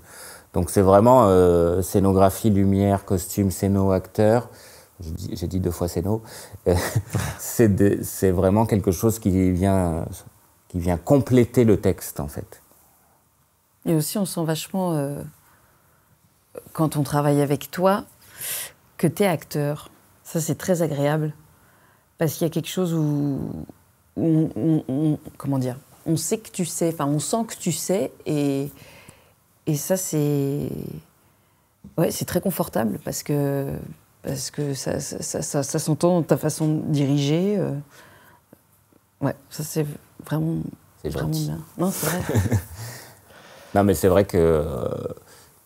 Donc c'est vraiment euh, scénographie, lumière, costume, scéno, acteur. J'ai dit deux fois scéno. c'est vraiment quelque chose qui vient, qui vient compléter le texte, en fait. Et aussi, on sent vachement, euh, quand on travaille avec toi, que tu es acteur. Ça, c'est très agréable. Parce qu'il y a quelque chose où, on, comment dire, on sait que tu sais, enfin, on sent que tu sais et et ça, c'est. Ouais, c'est très confortable parce que, parce que ça, ça, ça, s'entend dans ta façon de diriger. Euh. Ouais, ça, c'est vraiment. C'est bien. Non, c'est vrai. non, mais c'est vrai que euh,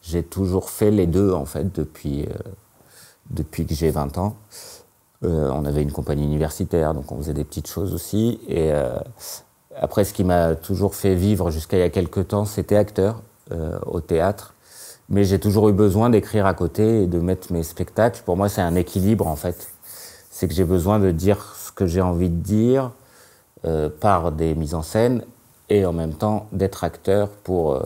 j'ai toujours fait les deux, en fait, depuis, euh, depuis que j'ai 20 ans. on avait une compagnie universitaire, donc on faisait des petites choses aussi. Et après, ce qui m'a toujours fait vivre jusqu'à il y a quelques temps, c'était acteur. Euh, au théâtre. Mais j'ai toujours eu besoin d'écrire à côté et de mettre mes spectacles. Pour moi, c'est un équilibre, en fait. C'est que j'ai besoin de dire ce que j'ai envie de dire euh, par des mises en scène et en même temps d'être acteur pour euh,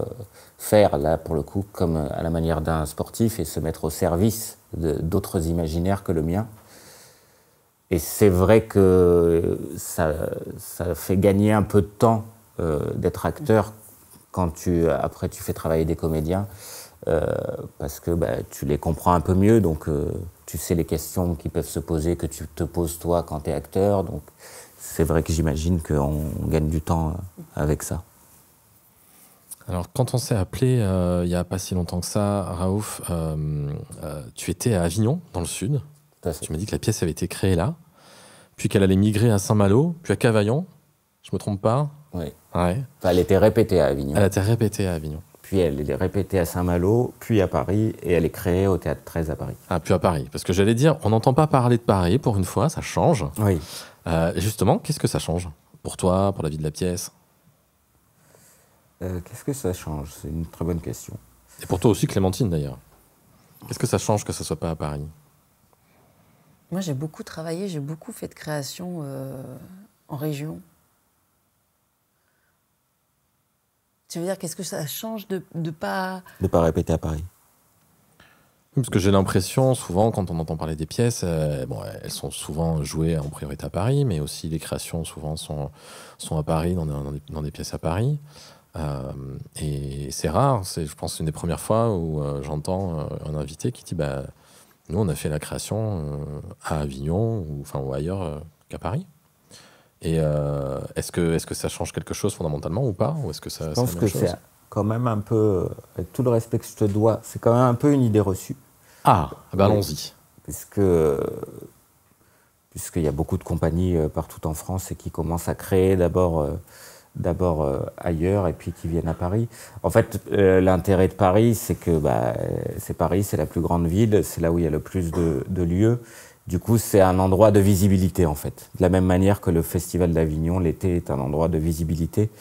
faire, là, pour le coup, comme à la manière d'un sportif et se mettre au service d'autres imaginaires que le mien. Et c'est vrai que ça, fait gagner un peu de temps d'être acteur quand tu, euh, après tu fais travailler des comédiens, euh, parce que bah, tu les comprends un peu mieux, donc euh, tu sais les questions qui peuvent se poser, que tu te poses toi quand tu es acteur. Donc c'est vrai que j'imagine qu'on gagne du temps avec ça. Alors, quand on s'est appelé il n'y a pas si longtemps que ça, Raouf, tu étais à Avignon, dans le sud. Tu m'as dit que la pièce avait été créée là, puis qu'elle allait migrer à Saint-Malo, puis à Cavaillon, je me trompe pas. Oui elle était répétée à Avignon. Elle était répétée à Avignon. Puis elle est répétée à Saint-Malo, puis à Paris, et elle est créée au Théâtre 13 à Paris. Ah, puis à Paris. Parce que j'allais dire, on n'entend pas parler de Paris pour une fois, ça change. Oui. Euh, justement, qu'est-ce que ça change Pour toi, pour la vie de la pièce euh, Qu'est-ce que ça change C'est une très bonne question. Et pour toi aussi, Clémentine d'ailleurs. Qu'est-ce que ça change que ça soit pas à Paris Moi, j'ai beaucoup travaillé, j'ai beaucoup fait de création euh, en région. Tu veux dire, qu'est-ce que ça change de ne pas. De pas répéter à Paris parce que j'ai l'impression, souvent, quand on entend parler des pièces, euh, bon, elles sont souvent jouées en priorité à Paris, mais aussi les créations, souvent, sont, sont à Paris, dans, dans, des, pièces à Paris. Euh, et c'est rare, c'est, je pense, une des premières fois où euh, j'entends un invité qui dit bah, Nous, on a fait la création à Avignon ou, enfin, ou ailleurs qu'à Paris. Et euh, est-ce que, est que ça change quelque chose fondamentalement ou pas ou est-ce que ça, Je pense que c'est quand même un peu, avec tout le respect que je te dois, c'est quand même un peu une idée reçue. Ah, eh ben allons-y. puisqu'il y a beaucoup de compagnies euh, partout en France et qui commencent à créer d'abord euh, d'abord ailleurs et puis qui viennent à Paris. En fait, l'intérêt de Paris, c'est que bah, c'est Paris, c'est la plus grande ville, c'est là où il y a le plus de, de lieux du coup, c'est un endroit de visibilité en fait. De la même manière que le Festival d'Avignon, l'été est un endroit de visibilité.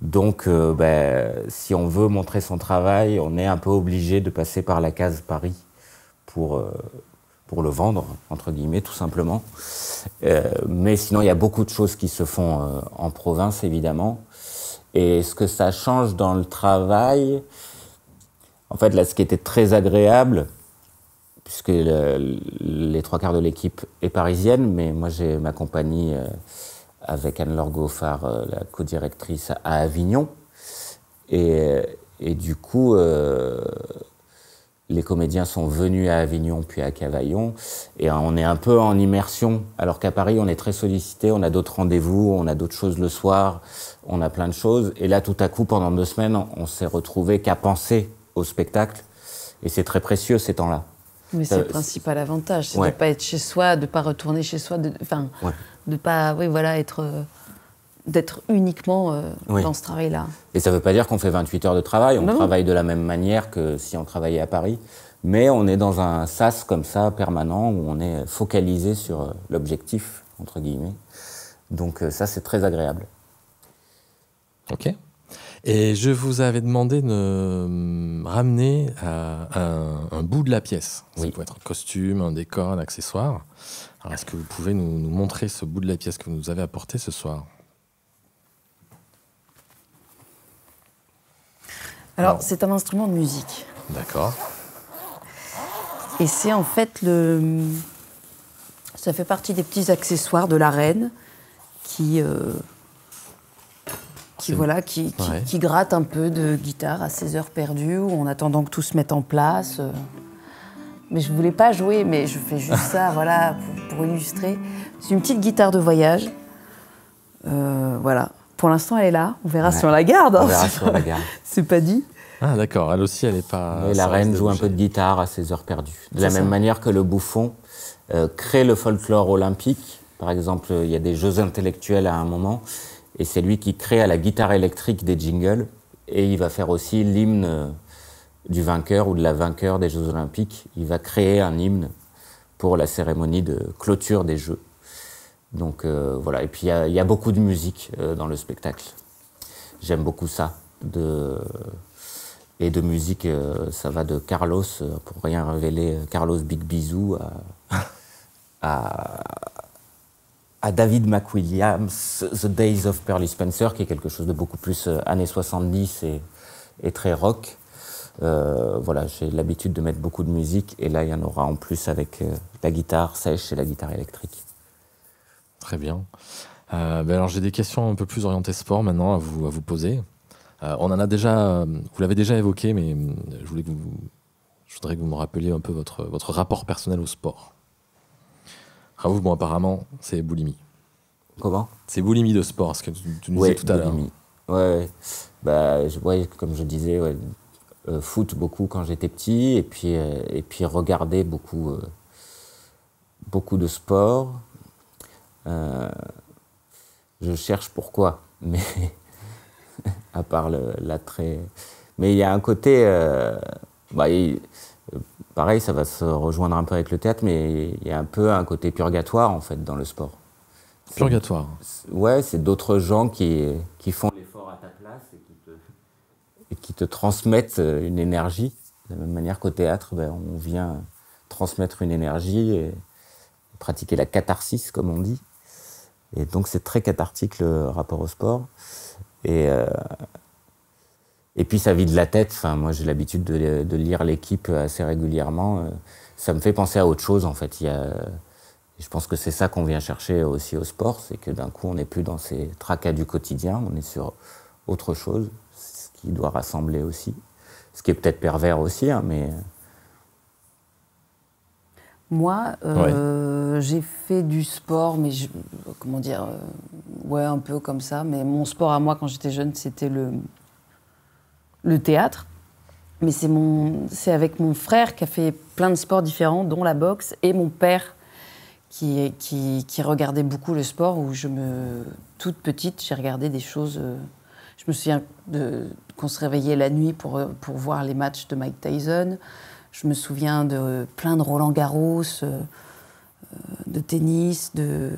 Donc, euh, ben, si on veut montrer son travail, on est un peu obligé de passer par la case Paris pour, euh, pour le vendre, entre guillemets, tout simplement. Euh, mais sinon, il y a beaucoup de choses qui se font en province, évidemment. Et ce que ça change dans le travail, en fait, là, ce qui était très agréable, puisque les trois quarts de l'équipe est parisienne, mais moi j'ai ma compagnie euh, avec Anne-Laure Goffard, euh, la co-directrice à Avignon. Et, euh, du coup, les comédiens sont venus à Avignon puis à Cavaillon et on est un peu en immersion. Alors qu'à Paris, on est très sollicité, on a d'autres rendez-vous, on a d'autres choses le soir, on a plein de choses. Et là, tout à coup, pendant deux semaines, on s'est retrouvé qu'à penser au spectacle et c'est très précieux ces temps-là. Mais c'est euh, le principal avantage, c'est de ne pas être chez soi, de ne pas retourner chez soi, de ne pas oui, voilà, être euh, d'être uniquement euh, dans ce travail-là. Et ça ne veut pas dire qu'on fait 28 heures de travail, on travaille de la même manière que si on travaillait à Paris, mais on est dans un sas comme ça, permanent, où on est focalisé sur l'objectif, entre guillemets. Donc ça, c'est très agréable. Ok. Et je vous avais demandé de ramener à un, bout de la pièce. Ça peut être un costume, un décor, un accessoire. Alors, est-ce que vous pouvez nous, montrer ce bout de la pièce que vous nous avez apporté ce soir Alors, c'est un instrument de musique. D'accord. Et c'est en fait le. Ça fait partie des petits accessoires de la reine qui. Euh, qui, voilà, qui, gratte un peu de guitare à ses heures perdues ou en attendant que tout se mette en place. Euh. Mais je voulais pas jouer, mais je fais juste ça, voilà, pour, illustrer. C'est une petite guitare de voyage. Euh, voilà. Pour l'instant, elle est là. On verra si on la garde. Hein. On verra si on la garde. C'est pas dit. Ah d'accord, elle aussi, elle n'est pas... Et la reine joue un peu de guitare à ses heures perdues. De la même manière que le bouffon euh, crée le folklore olympique. Par exemple, il y a des jeux intellectuels à un moment. Et c'est lui qui crée la guitare électrique des jingles. Et il va faire aussi l'hymne euh, du vainqueur ou de la vainqueur des Jeux Olympiques. Il va créer un hymne pour la cérémonie de clôture des Jeux. Donc euh, voilà. Et puis il y, a beaucoup de musique euh, dans le spectacle. J'aime beaucoup ça. Et de musique, ça va de Carlos, pour rien révéler, Carlos Big Bisou à à David McWilliams, The Days of Pearlie Spencer, qui est quelque chose de beaucoup plus euh, années 70 et, très rock. Euh, voilà, j'ai l'habitude de mettre beaucoup de musique et là il y en aura en plus avec euh, la guitare sèche et la guitare électrique. Très bien. Ben alors j'ai des questions un peu plus orientées sport maintenant à vous, à vous poser. on en a déjà, vous l'avez déjà évoqué, mais je voulais que je voudrais que vous me rappeliez un peu votre, votre rapport personnel au sport bon, apparemment, c'est boulimie. Comment C'est boulimie de sport, ce que tu, nous disais tout à l'heure. Ouais, bah, je, comme je disais, euh, foot beaucoup quand j'étais petit, et puis, euh, et puis regarder beaucoup, euh, beaucoup de sport. je cherche pourquoi, mais à part l'attrait. Mais il y a un côté. Bah, pareil, ça va se rejoindre un peu avec le théâtre, mais il y a un peu un côté purgatoire, en fait, dans le sport. Purgatoire Ouais, c'est d'autres gens qui, qui font l'effort à ta place et qui, te, transmettent euh, une énergie. De la même manière qu'au théâtre, ben, on vient transmettre une énergie et pratiquer la catharsis, comme on dit. Et donc, c'est très cathartique le rapport au sport. Et, euh, et puis ça vide la tête. Enfin, moi, j'ai l'habitude de, lire l'équipe assez régulièrement. Euh, ça me fait penser à autre chose, en fait. Il Je pense que c'est ça qu'on vient chercher aussi au sport, c'est que d'un coup, on n'est plus dans ces tracas du quotidien, on est sur autre chose, ce qui doit rassembler aussi. Ce qui est peut-être pervers aussi, hein, mais. Moi, euh, j'ai fait du sport, mais je, comment dire, euh, ouais, un peu comme ça. Mais mon sport à moi, quand j'étais jeune, c'était le, le théâtre. Mais c'est, mon, c'est avec mon frère qui a fait plein de sports différents, dont la boxe, et mon père qui, qui, regardait beaucoup le sport, où je me. Toute petite, j'ai regardé des choses. Euh, je me souviens de, qu'on se réveillait la nuit pour, euh, pour voir les matchs de Mike Tyson. Je me souviens de plein de Roland Garros, euh, de tennis, de.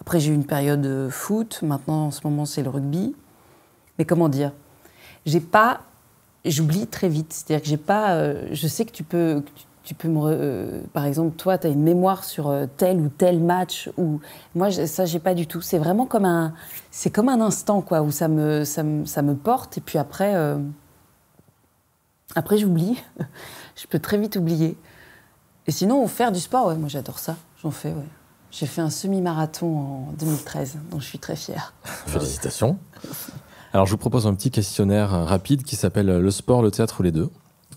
Après, j'ai eu une période de foot. Maintenant, en ce moment, c'est le rugby. Mais comment dire J'ai pas j'oublie très vite. C'est-à-dire que j'ai pas. Euh, je sais que tu peux. tu, peux me, euh, par exemple, toi, tu as une mémoire sur euh, tel ou tel match. Ou moi, ça, j'ai pas du tout. C'est vraiment comme un, c'est comme un instant, quoi, où ça me, ça me, ça me porte. Et puis après, après, j'oublie. je peux très vite oublier. Et sinon, faire du sport, ouais, moi, j'adore ça. J'en fais, ouais. J'ai fait un semi-marathon en 2013, dont je suis très fière. Félicitations. Alors, je vous propose un petit questionnaire euh, rapide qui s'appelle euh, Le sport, le théâtre ou les deux.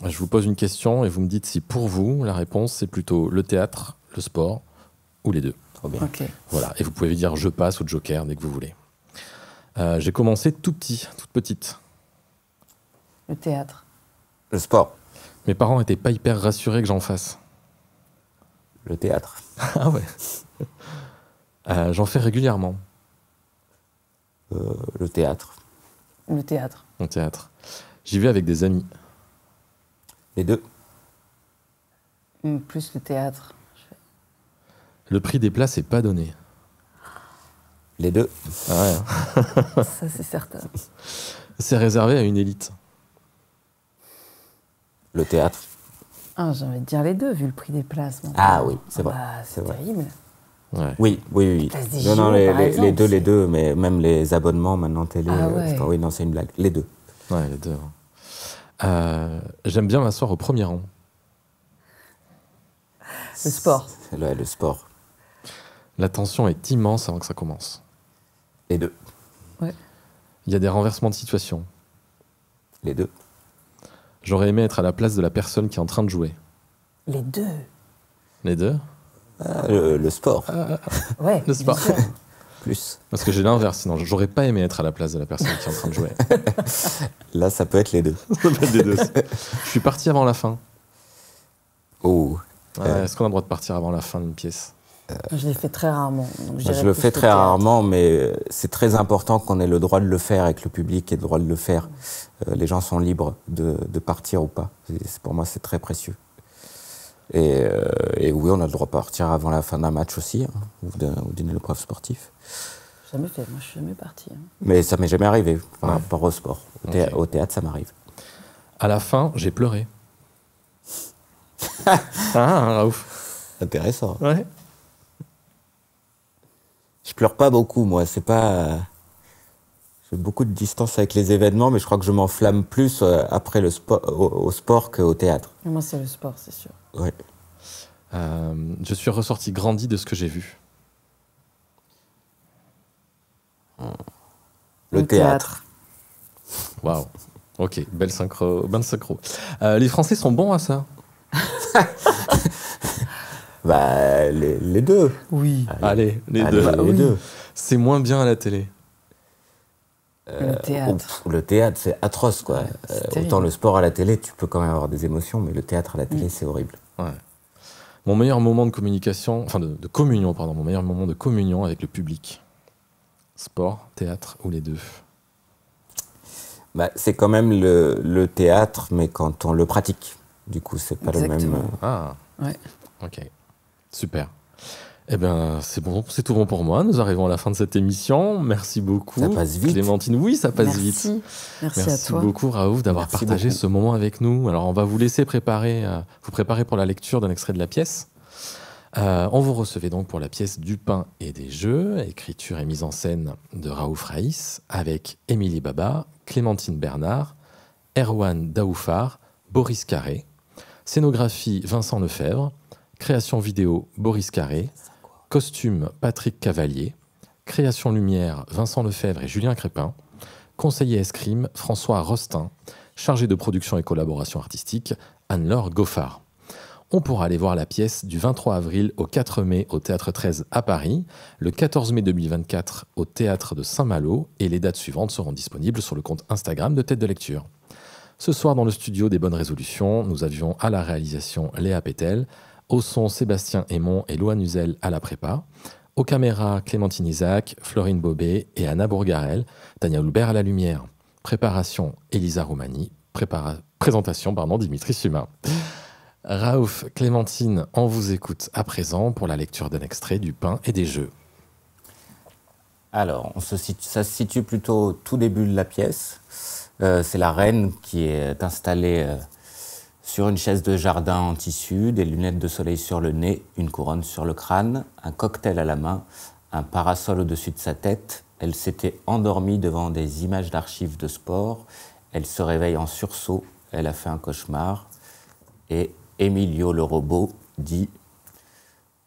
Je vous pose une question et vous me dites si pour vous, la réponse, c'est plutôt le théâtre, le sport ou les deux. Trop bien. Voilà. Et vous pouvez dire je passe ou joker dès que vous voulez. Euh, j'ai commencé tout petit, toute petite. Le théâtre. Le sport. Mes parents n'étaient pas hyper rassurés que j'en fasse. Le théâtre. ah ouais. j'en fais régulièrement. le théâtre. Le théâtre. Le théâtre. J'y vais avec des amis. Les deux. Hum, plus le théâtre. Le prix des places n'est pas donné. Les deux. Ah hein. Ça, c'est certain. C'est réservé à une élite. Le théâtre. Ah, J'ai envie de dire les deux, vu le prix des places. Ah oui, c'est ah vrai. Bah, c'est terrible. Oui, oui, oui. Non, non, les, deux, les deux, mais même les abonnements maintenant télé. Ah euh, Oui, non, c'est une blague. Les deux. Ouais, les deux. Euh, j'aime bien m'asseoir au premier rang. Le sport. Ouais, le sport. La tension est immense avant que ça commence. Les deux. Ouais. Il y a des renversements de situation. Les deux. J'aurais aimé être à la place de la personne qui est en train de jouer. Les deux. Les deux euh, le, sport. Euh, le sport. Plus. Parce que j'ai l'inverse, sinon j'aurais pas aimé être à la place de la personne qui est en train de jouer. Là, ça peut être les deux. Je suis parti avant la fin. Oh. Euh. Est-ce qu'on a le droit de partir avant la fin d'une pièce Je l'ai fait très rarement. je le fais très rarement, mais c'est très important qu'on ait le droit de le faire avec le public et le droit de le faire. les gens sont libres de, de partir ou pas. Pour moi, c'est très précieux. Euh, et, oui, on a le droit de partir avant la fin d'un match aussi, hein, ou d'une ou épreuve sportive. Jamais fait, moi je suis jamais parti. Hein. Mais ça m'est jamais arrivé par rapport au sport. Au, théâtre, ça m'arrive. À la fin, j'ai pleuré. ah, Intéressant. Ouais. Je pleure pas beaucoup, moi. C'est pas. J'ai beaucoup de distance avec les événements, mais je crois que je m'enflamme plus euh, après le sport, au, sport qu'au théâtre. moi, c'est le sport, c'est sûr. Ouais. Euh, je suis ressorti grandi de ce que j'ai vu. Hmm. Le, théâtre. Wow, Waouh. Ok, belle synchro. Belle synchro. Euh, les Français sont bons à ça. Bah, les, deux. Oui. Allez, les ah deux. C'est moins bien à la télé. Euh, le théâtre. le théâtre, c'est atroce, quoi. autant le sport à la télé, tu peux quand même avoir des émotions, mais le théâtre à la télé, c'est horrible. Mon meilleur moment de communication, enfin de, communion, pardon, mon meilleur moment de communion avec le public. Sport, théâtre ou les deux bah, C'est quand même le, théâtre, mais quand on le pratique. Du coup, c'est pas le même. Euh, ah, ouais. Ok. Super. Eh bien, c'est bon, c'est tout bon pour moi. Nous arrivons à la fin de cette émission. Merci beaucoup. Clémentine, oui, ça passe vite. Merci, à toi. beaucoup, Raouf, d'avoir partagé ce moment avec nous. Alors, on va vous laisser préparer, euh, vous préparer pour la lecture d'un extrait de la pièce. Euh, on vous recevait donc pour la pièce Du pain et des jeux, écriture et mise en scène de Raouf Raïs, avec Émilie Baba, Clémentine Bernard, Erwan Daoufar, Boris Carré, scénographie Vincent Lefebvre, création vidéo Boris Carré, Costume Patrick Cavalier. Création Lumière Vincent Lefebvre et Julien Crépin. Conseiller escrime François Rostin. Chargé de production et collaboration artistique Anne-Laure Goffard. On pourra aller voir la pièce du 23 avril au 4 mai au Théâtre 13 à Paris, le 14 mai 2024 au Théâtre de Saint-Malo et les dates suivantes seront disponibles sur le compte Instagram de Tête de Lecture. Ce soir, dans le studio des Bonnes Résolutions, nous avions à la réalisation Léa Pétel, au son, Sébastien Aymon et Loan Nuzel à la prépa. Aux caméras, Clémentine Isaac, Florine Bobet et Anna Bourgarel. Daniel Hulbert à la lumière. Préparation, Elisa Roumani. Présentation, pardon, Dimitri Sumin. Raouf, Clémentine, on vous écoute à présent pour la lecture d'un extrait du pain et des jeux. Alors, on situe, ça se situe plutôt au tout début de la pièce. Euh, c'est la reine qui est installée euh, sur une chaise de jardin en tissu, des lunettes de soleil sur le nez, une couronne sur le crâne, un cocktail à la main, un parasol au-dessus de sa tête, elle s'était endormie devant des images d'archives de sport, elle se réveille en sursaut, elle a fait un cauchemar, et Emilio le robot dit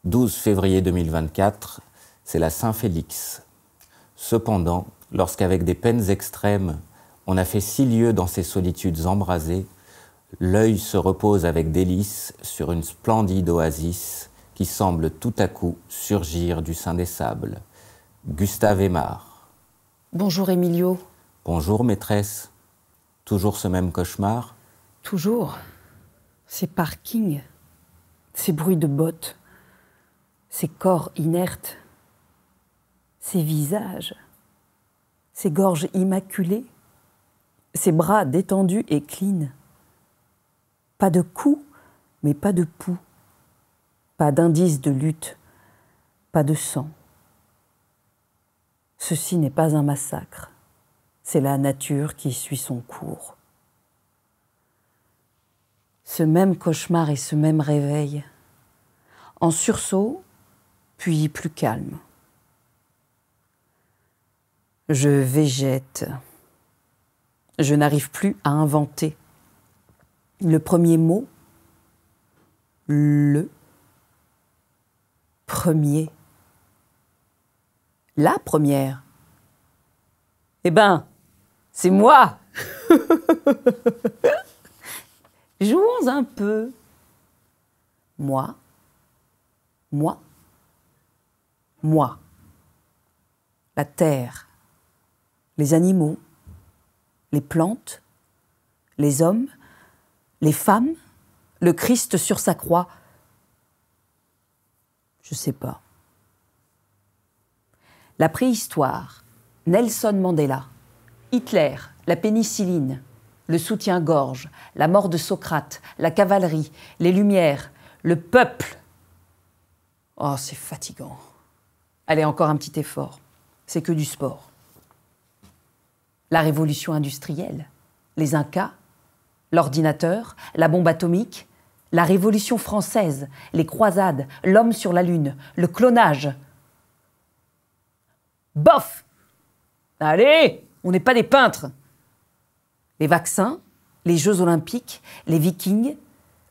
12 février 2024, c'est la Saint-Félix. Cependant, lorsqu'avec des peines extrêmes, on a fait six lieues dans ces solitudes embrasées, L'œil se repose avec délice sur une splendide oasis qui semble tout à coup surgir du sein des sables. Gustave Aimard. Bonjour Emilio. Bonjour maîtresse. Toujours ce même cauchemar Toujours. Ces parkings, ces bruits de bottes, ces corps inertes, ces visages, ces gorges immaculées, ces bras détendus et clean. Pas de coups, mais pas de pouls. Pas d'indice de lutte, pas de sang. Ceci n'est pas un massacre, c'est la nature qui suit son cours. Ce même cauchemar et ce même réveil, en sursaut, puis plus calme. Je végète. Je n'arrive plus à inventer le premier mot, le premier. La première. Eh ben, c'est moi. Jouons un peu. Moi, moi, moi. La terre, les animaux, les plantes, les hommes, les femmes, le Christ sur sa croix. Je sais pas. La préhistoire, Nelson Mandela, Hitler, la pénicilline, le soutien-gorge, la mort de Socrate, la cavalerie, les lumières, le peuple. Oh, c'est fatigant. Allez, encore un petit effort. C'est que du sport. La révolution industrielle, les Incas, l'ordinateur, la bombe atomique, la Révolution française, les croisades, l'homme sur la Lune, le clonage. Bof Allez, on n'est pas des peintres. Les vaccins, les Jeux olympiques, les vikings,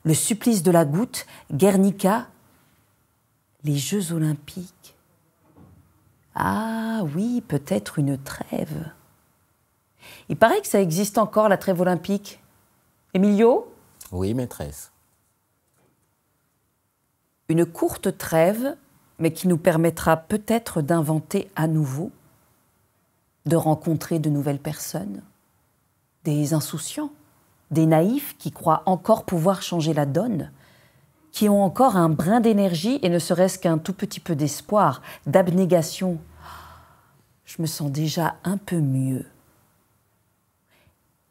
le supplice de la goutte, Guernica, les Jeux olympiques. Ah oui, peut-être une trêve. Il paraît que ça existe encore, la trêve olympique. Emilio Oui, maîtresse. Une courte trêve, mais qui nous permettra peut-être d'inventer à nouveau, de rencontrer de nouvelles personnes, des insouciants, des naïfs qui croient encore pouvoir changer la donne, qui ont encore un brin d'énergie et ne serait-ce qu'un tout petit peu d'espoir, d'abnégation. Je me sens déjà un peu mieux.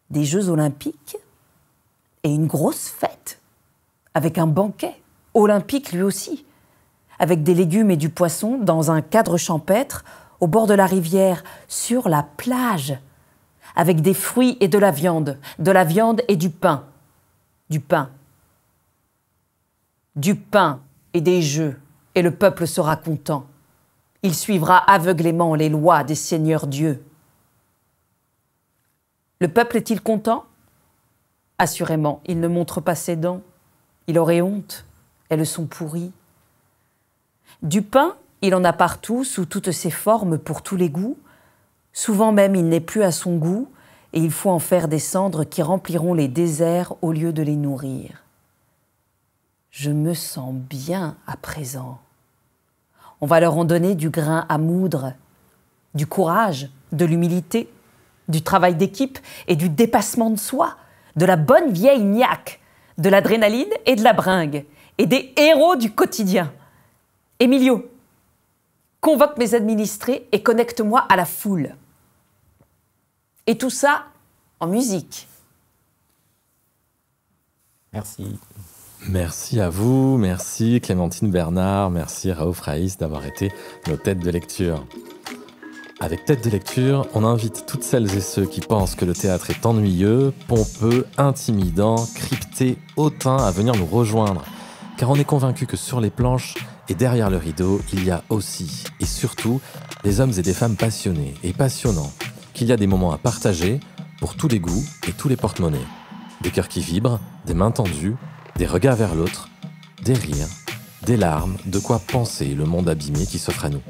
Des Jeux olympiques une grosse fête, avec un banquet, olympique lui aussi, avec des légumes et du poisson dans un cadre champêtre, au bord de la rivière, sur la plage, avec des fruits et de la viande, de la viande et du pain, du pain, du pain et des jeux, et le peuple sera content. Il suivra aveuglément les lois des seigneurs dieux. Le peuple est-il content Assurément, il ne montre pas ses dents. Il aurait honte. Elles sont pourries. Du pain, il en a partout, sous toutes ses formes, pour tous les goûts. Souvent même, il n'est plus à son goût, et il faut en faire des cendres qui rempliront les déserts au lieu de les nourrir. Je me sens bien à présent. On va leur en donner du grain à moudre, du courage, de l'humilité, du travail d'équipe et du dépassement de soi de la bonne vieille niaque, de l'adrénaline et de la bringue, et des héros du quotidien. Emilio, convoque mes administrés et connecte-moi à la foule. Et tout ça en musique. Merci. Merci à vous, merci Clémentine Bernard, merci Raouf Raïs d'avoir été nos têtes de lecture. Avec Tête de lecture, on invite toutes celles et ceux qui pensent que le théâtre est ennuyeux, pompeux, intimidant, crypté, hautain à venir nous rejoindre. Car on est convaincu que sur les planches et derrière le rideau, il y a aussi et surtout des hommes et des femmes passionnés et passionnants, qu'il y a des moments à partager pour tous les goûts et tous les porte-monnaies. Des cœurs qui vibrent, des mains tendues, des regards vers l'autre, des rires, des larmes, de quoi penser le monde abîmé qui s'offre à nous.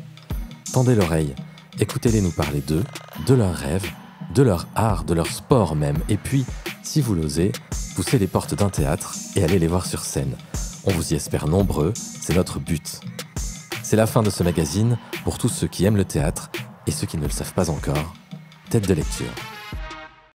Tendez l'oreille Écoutez-les nous parler d'eux, de leurs rêves, de leur art, de leur sport même, et puis, si vous l'osez, poussez les portes d'un théâtre et allez les voir sur scène. On vous y espère nombreux, c'est notre but. C'est la fin de ce magazine pour tous ceux qui aiment le théâtre et ceux qui ne le savent pas encore. Tête de lecture.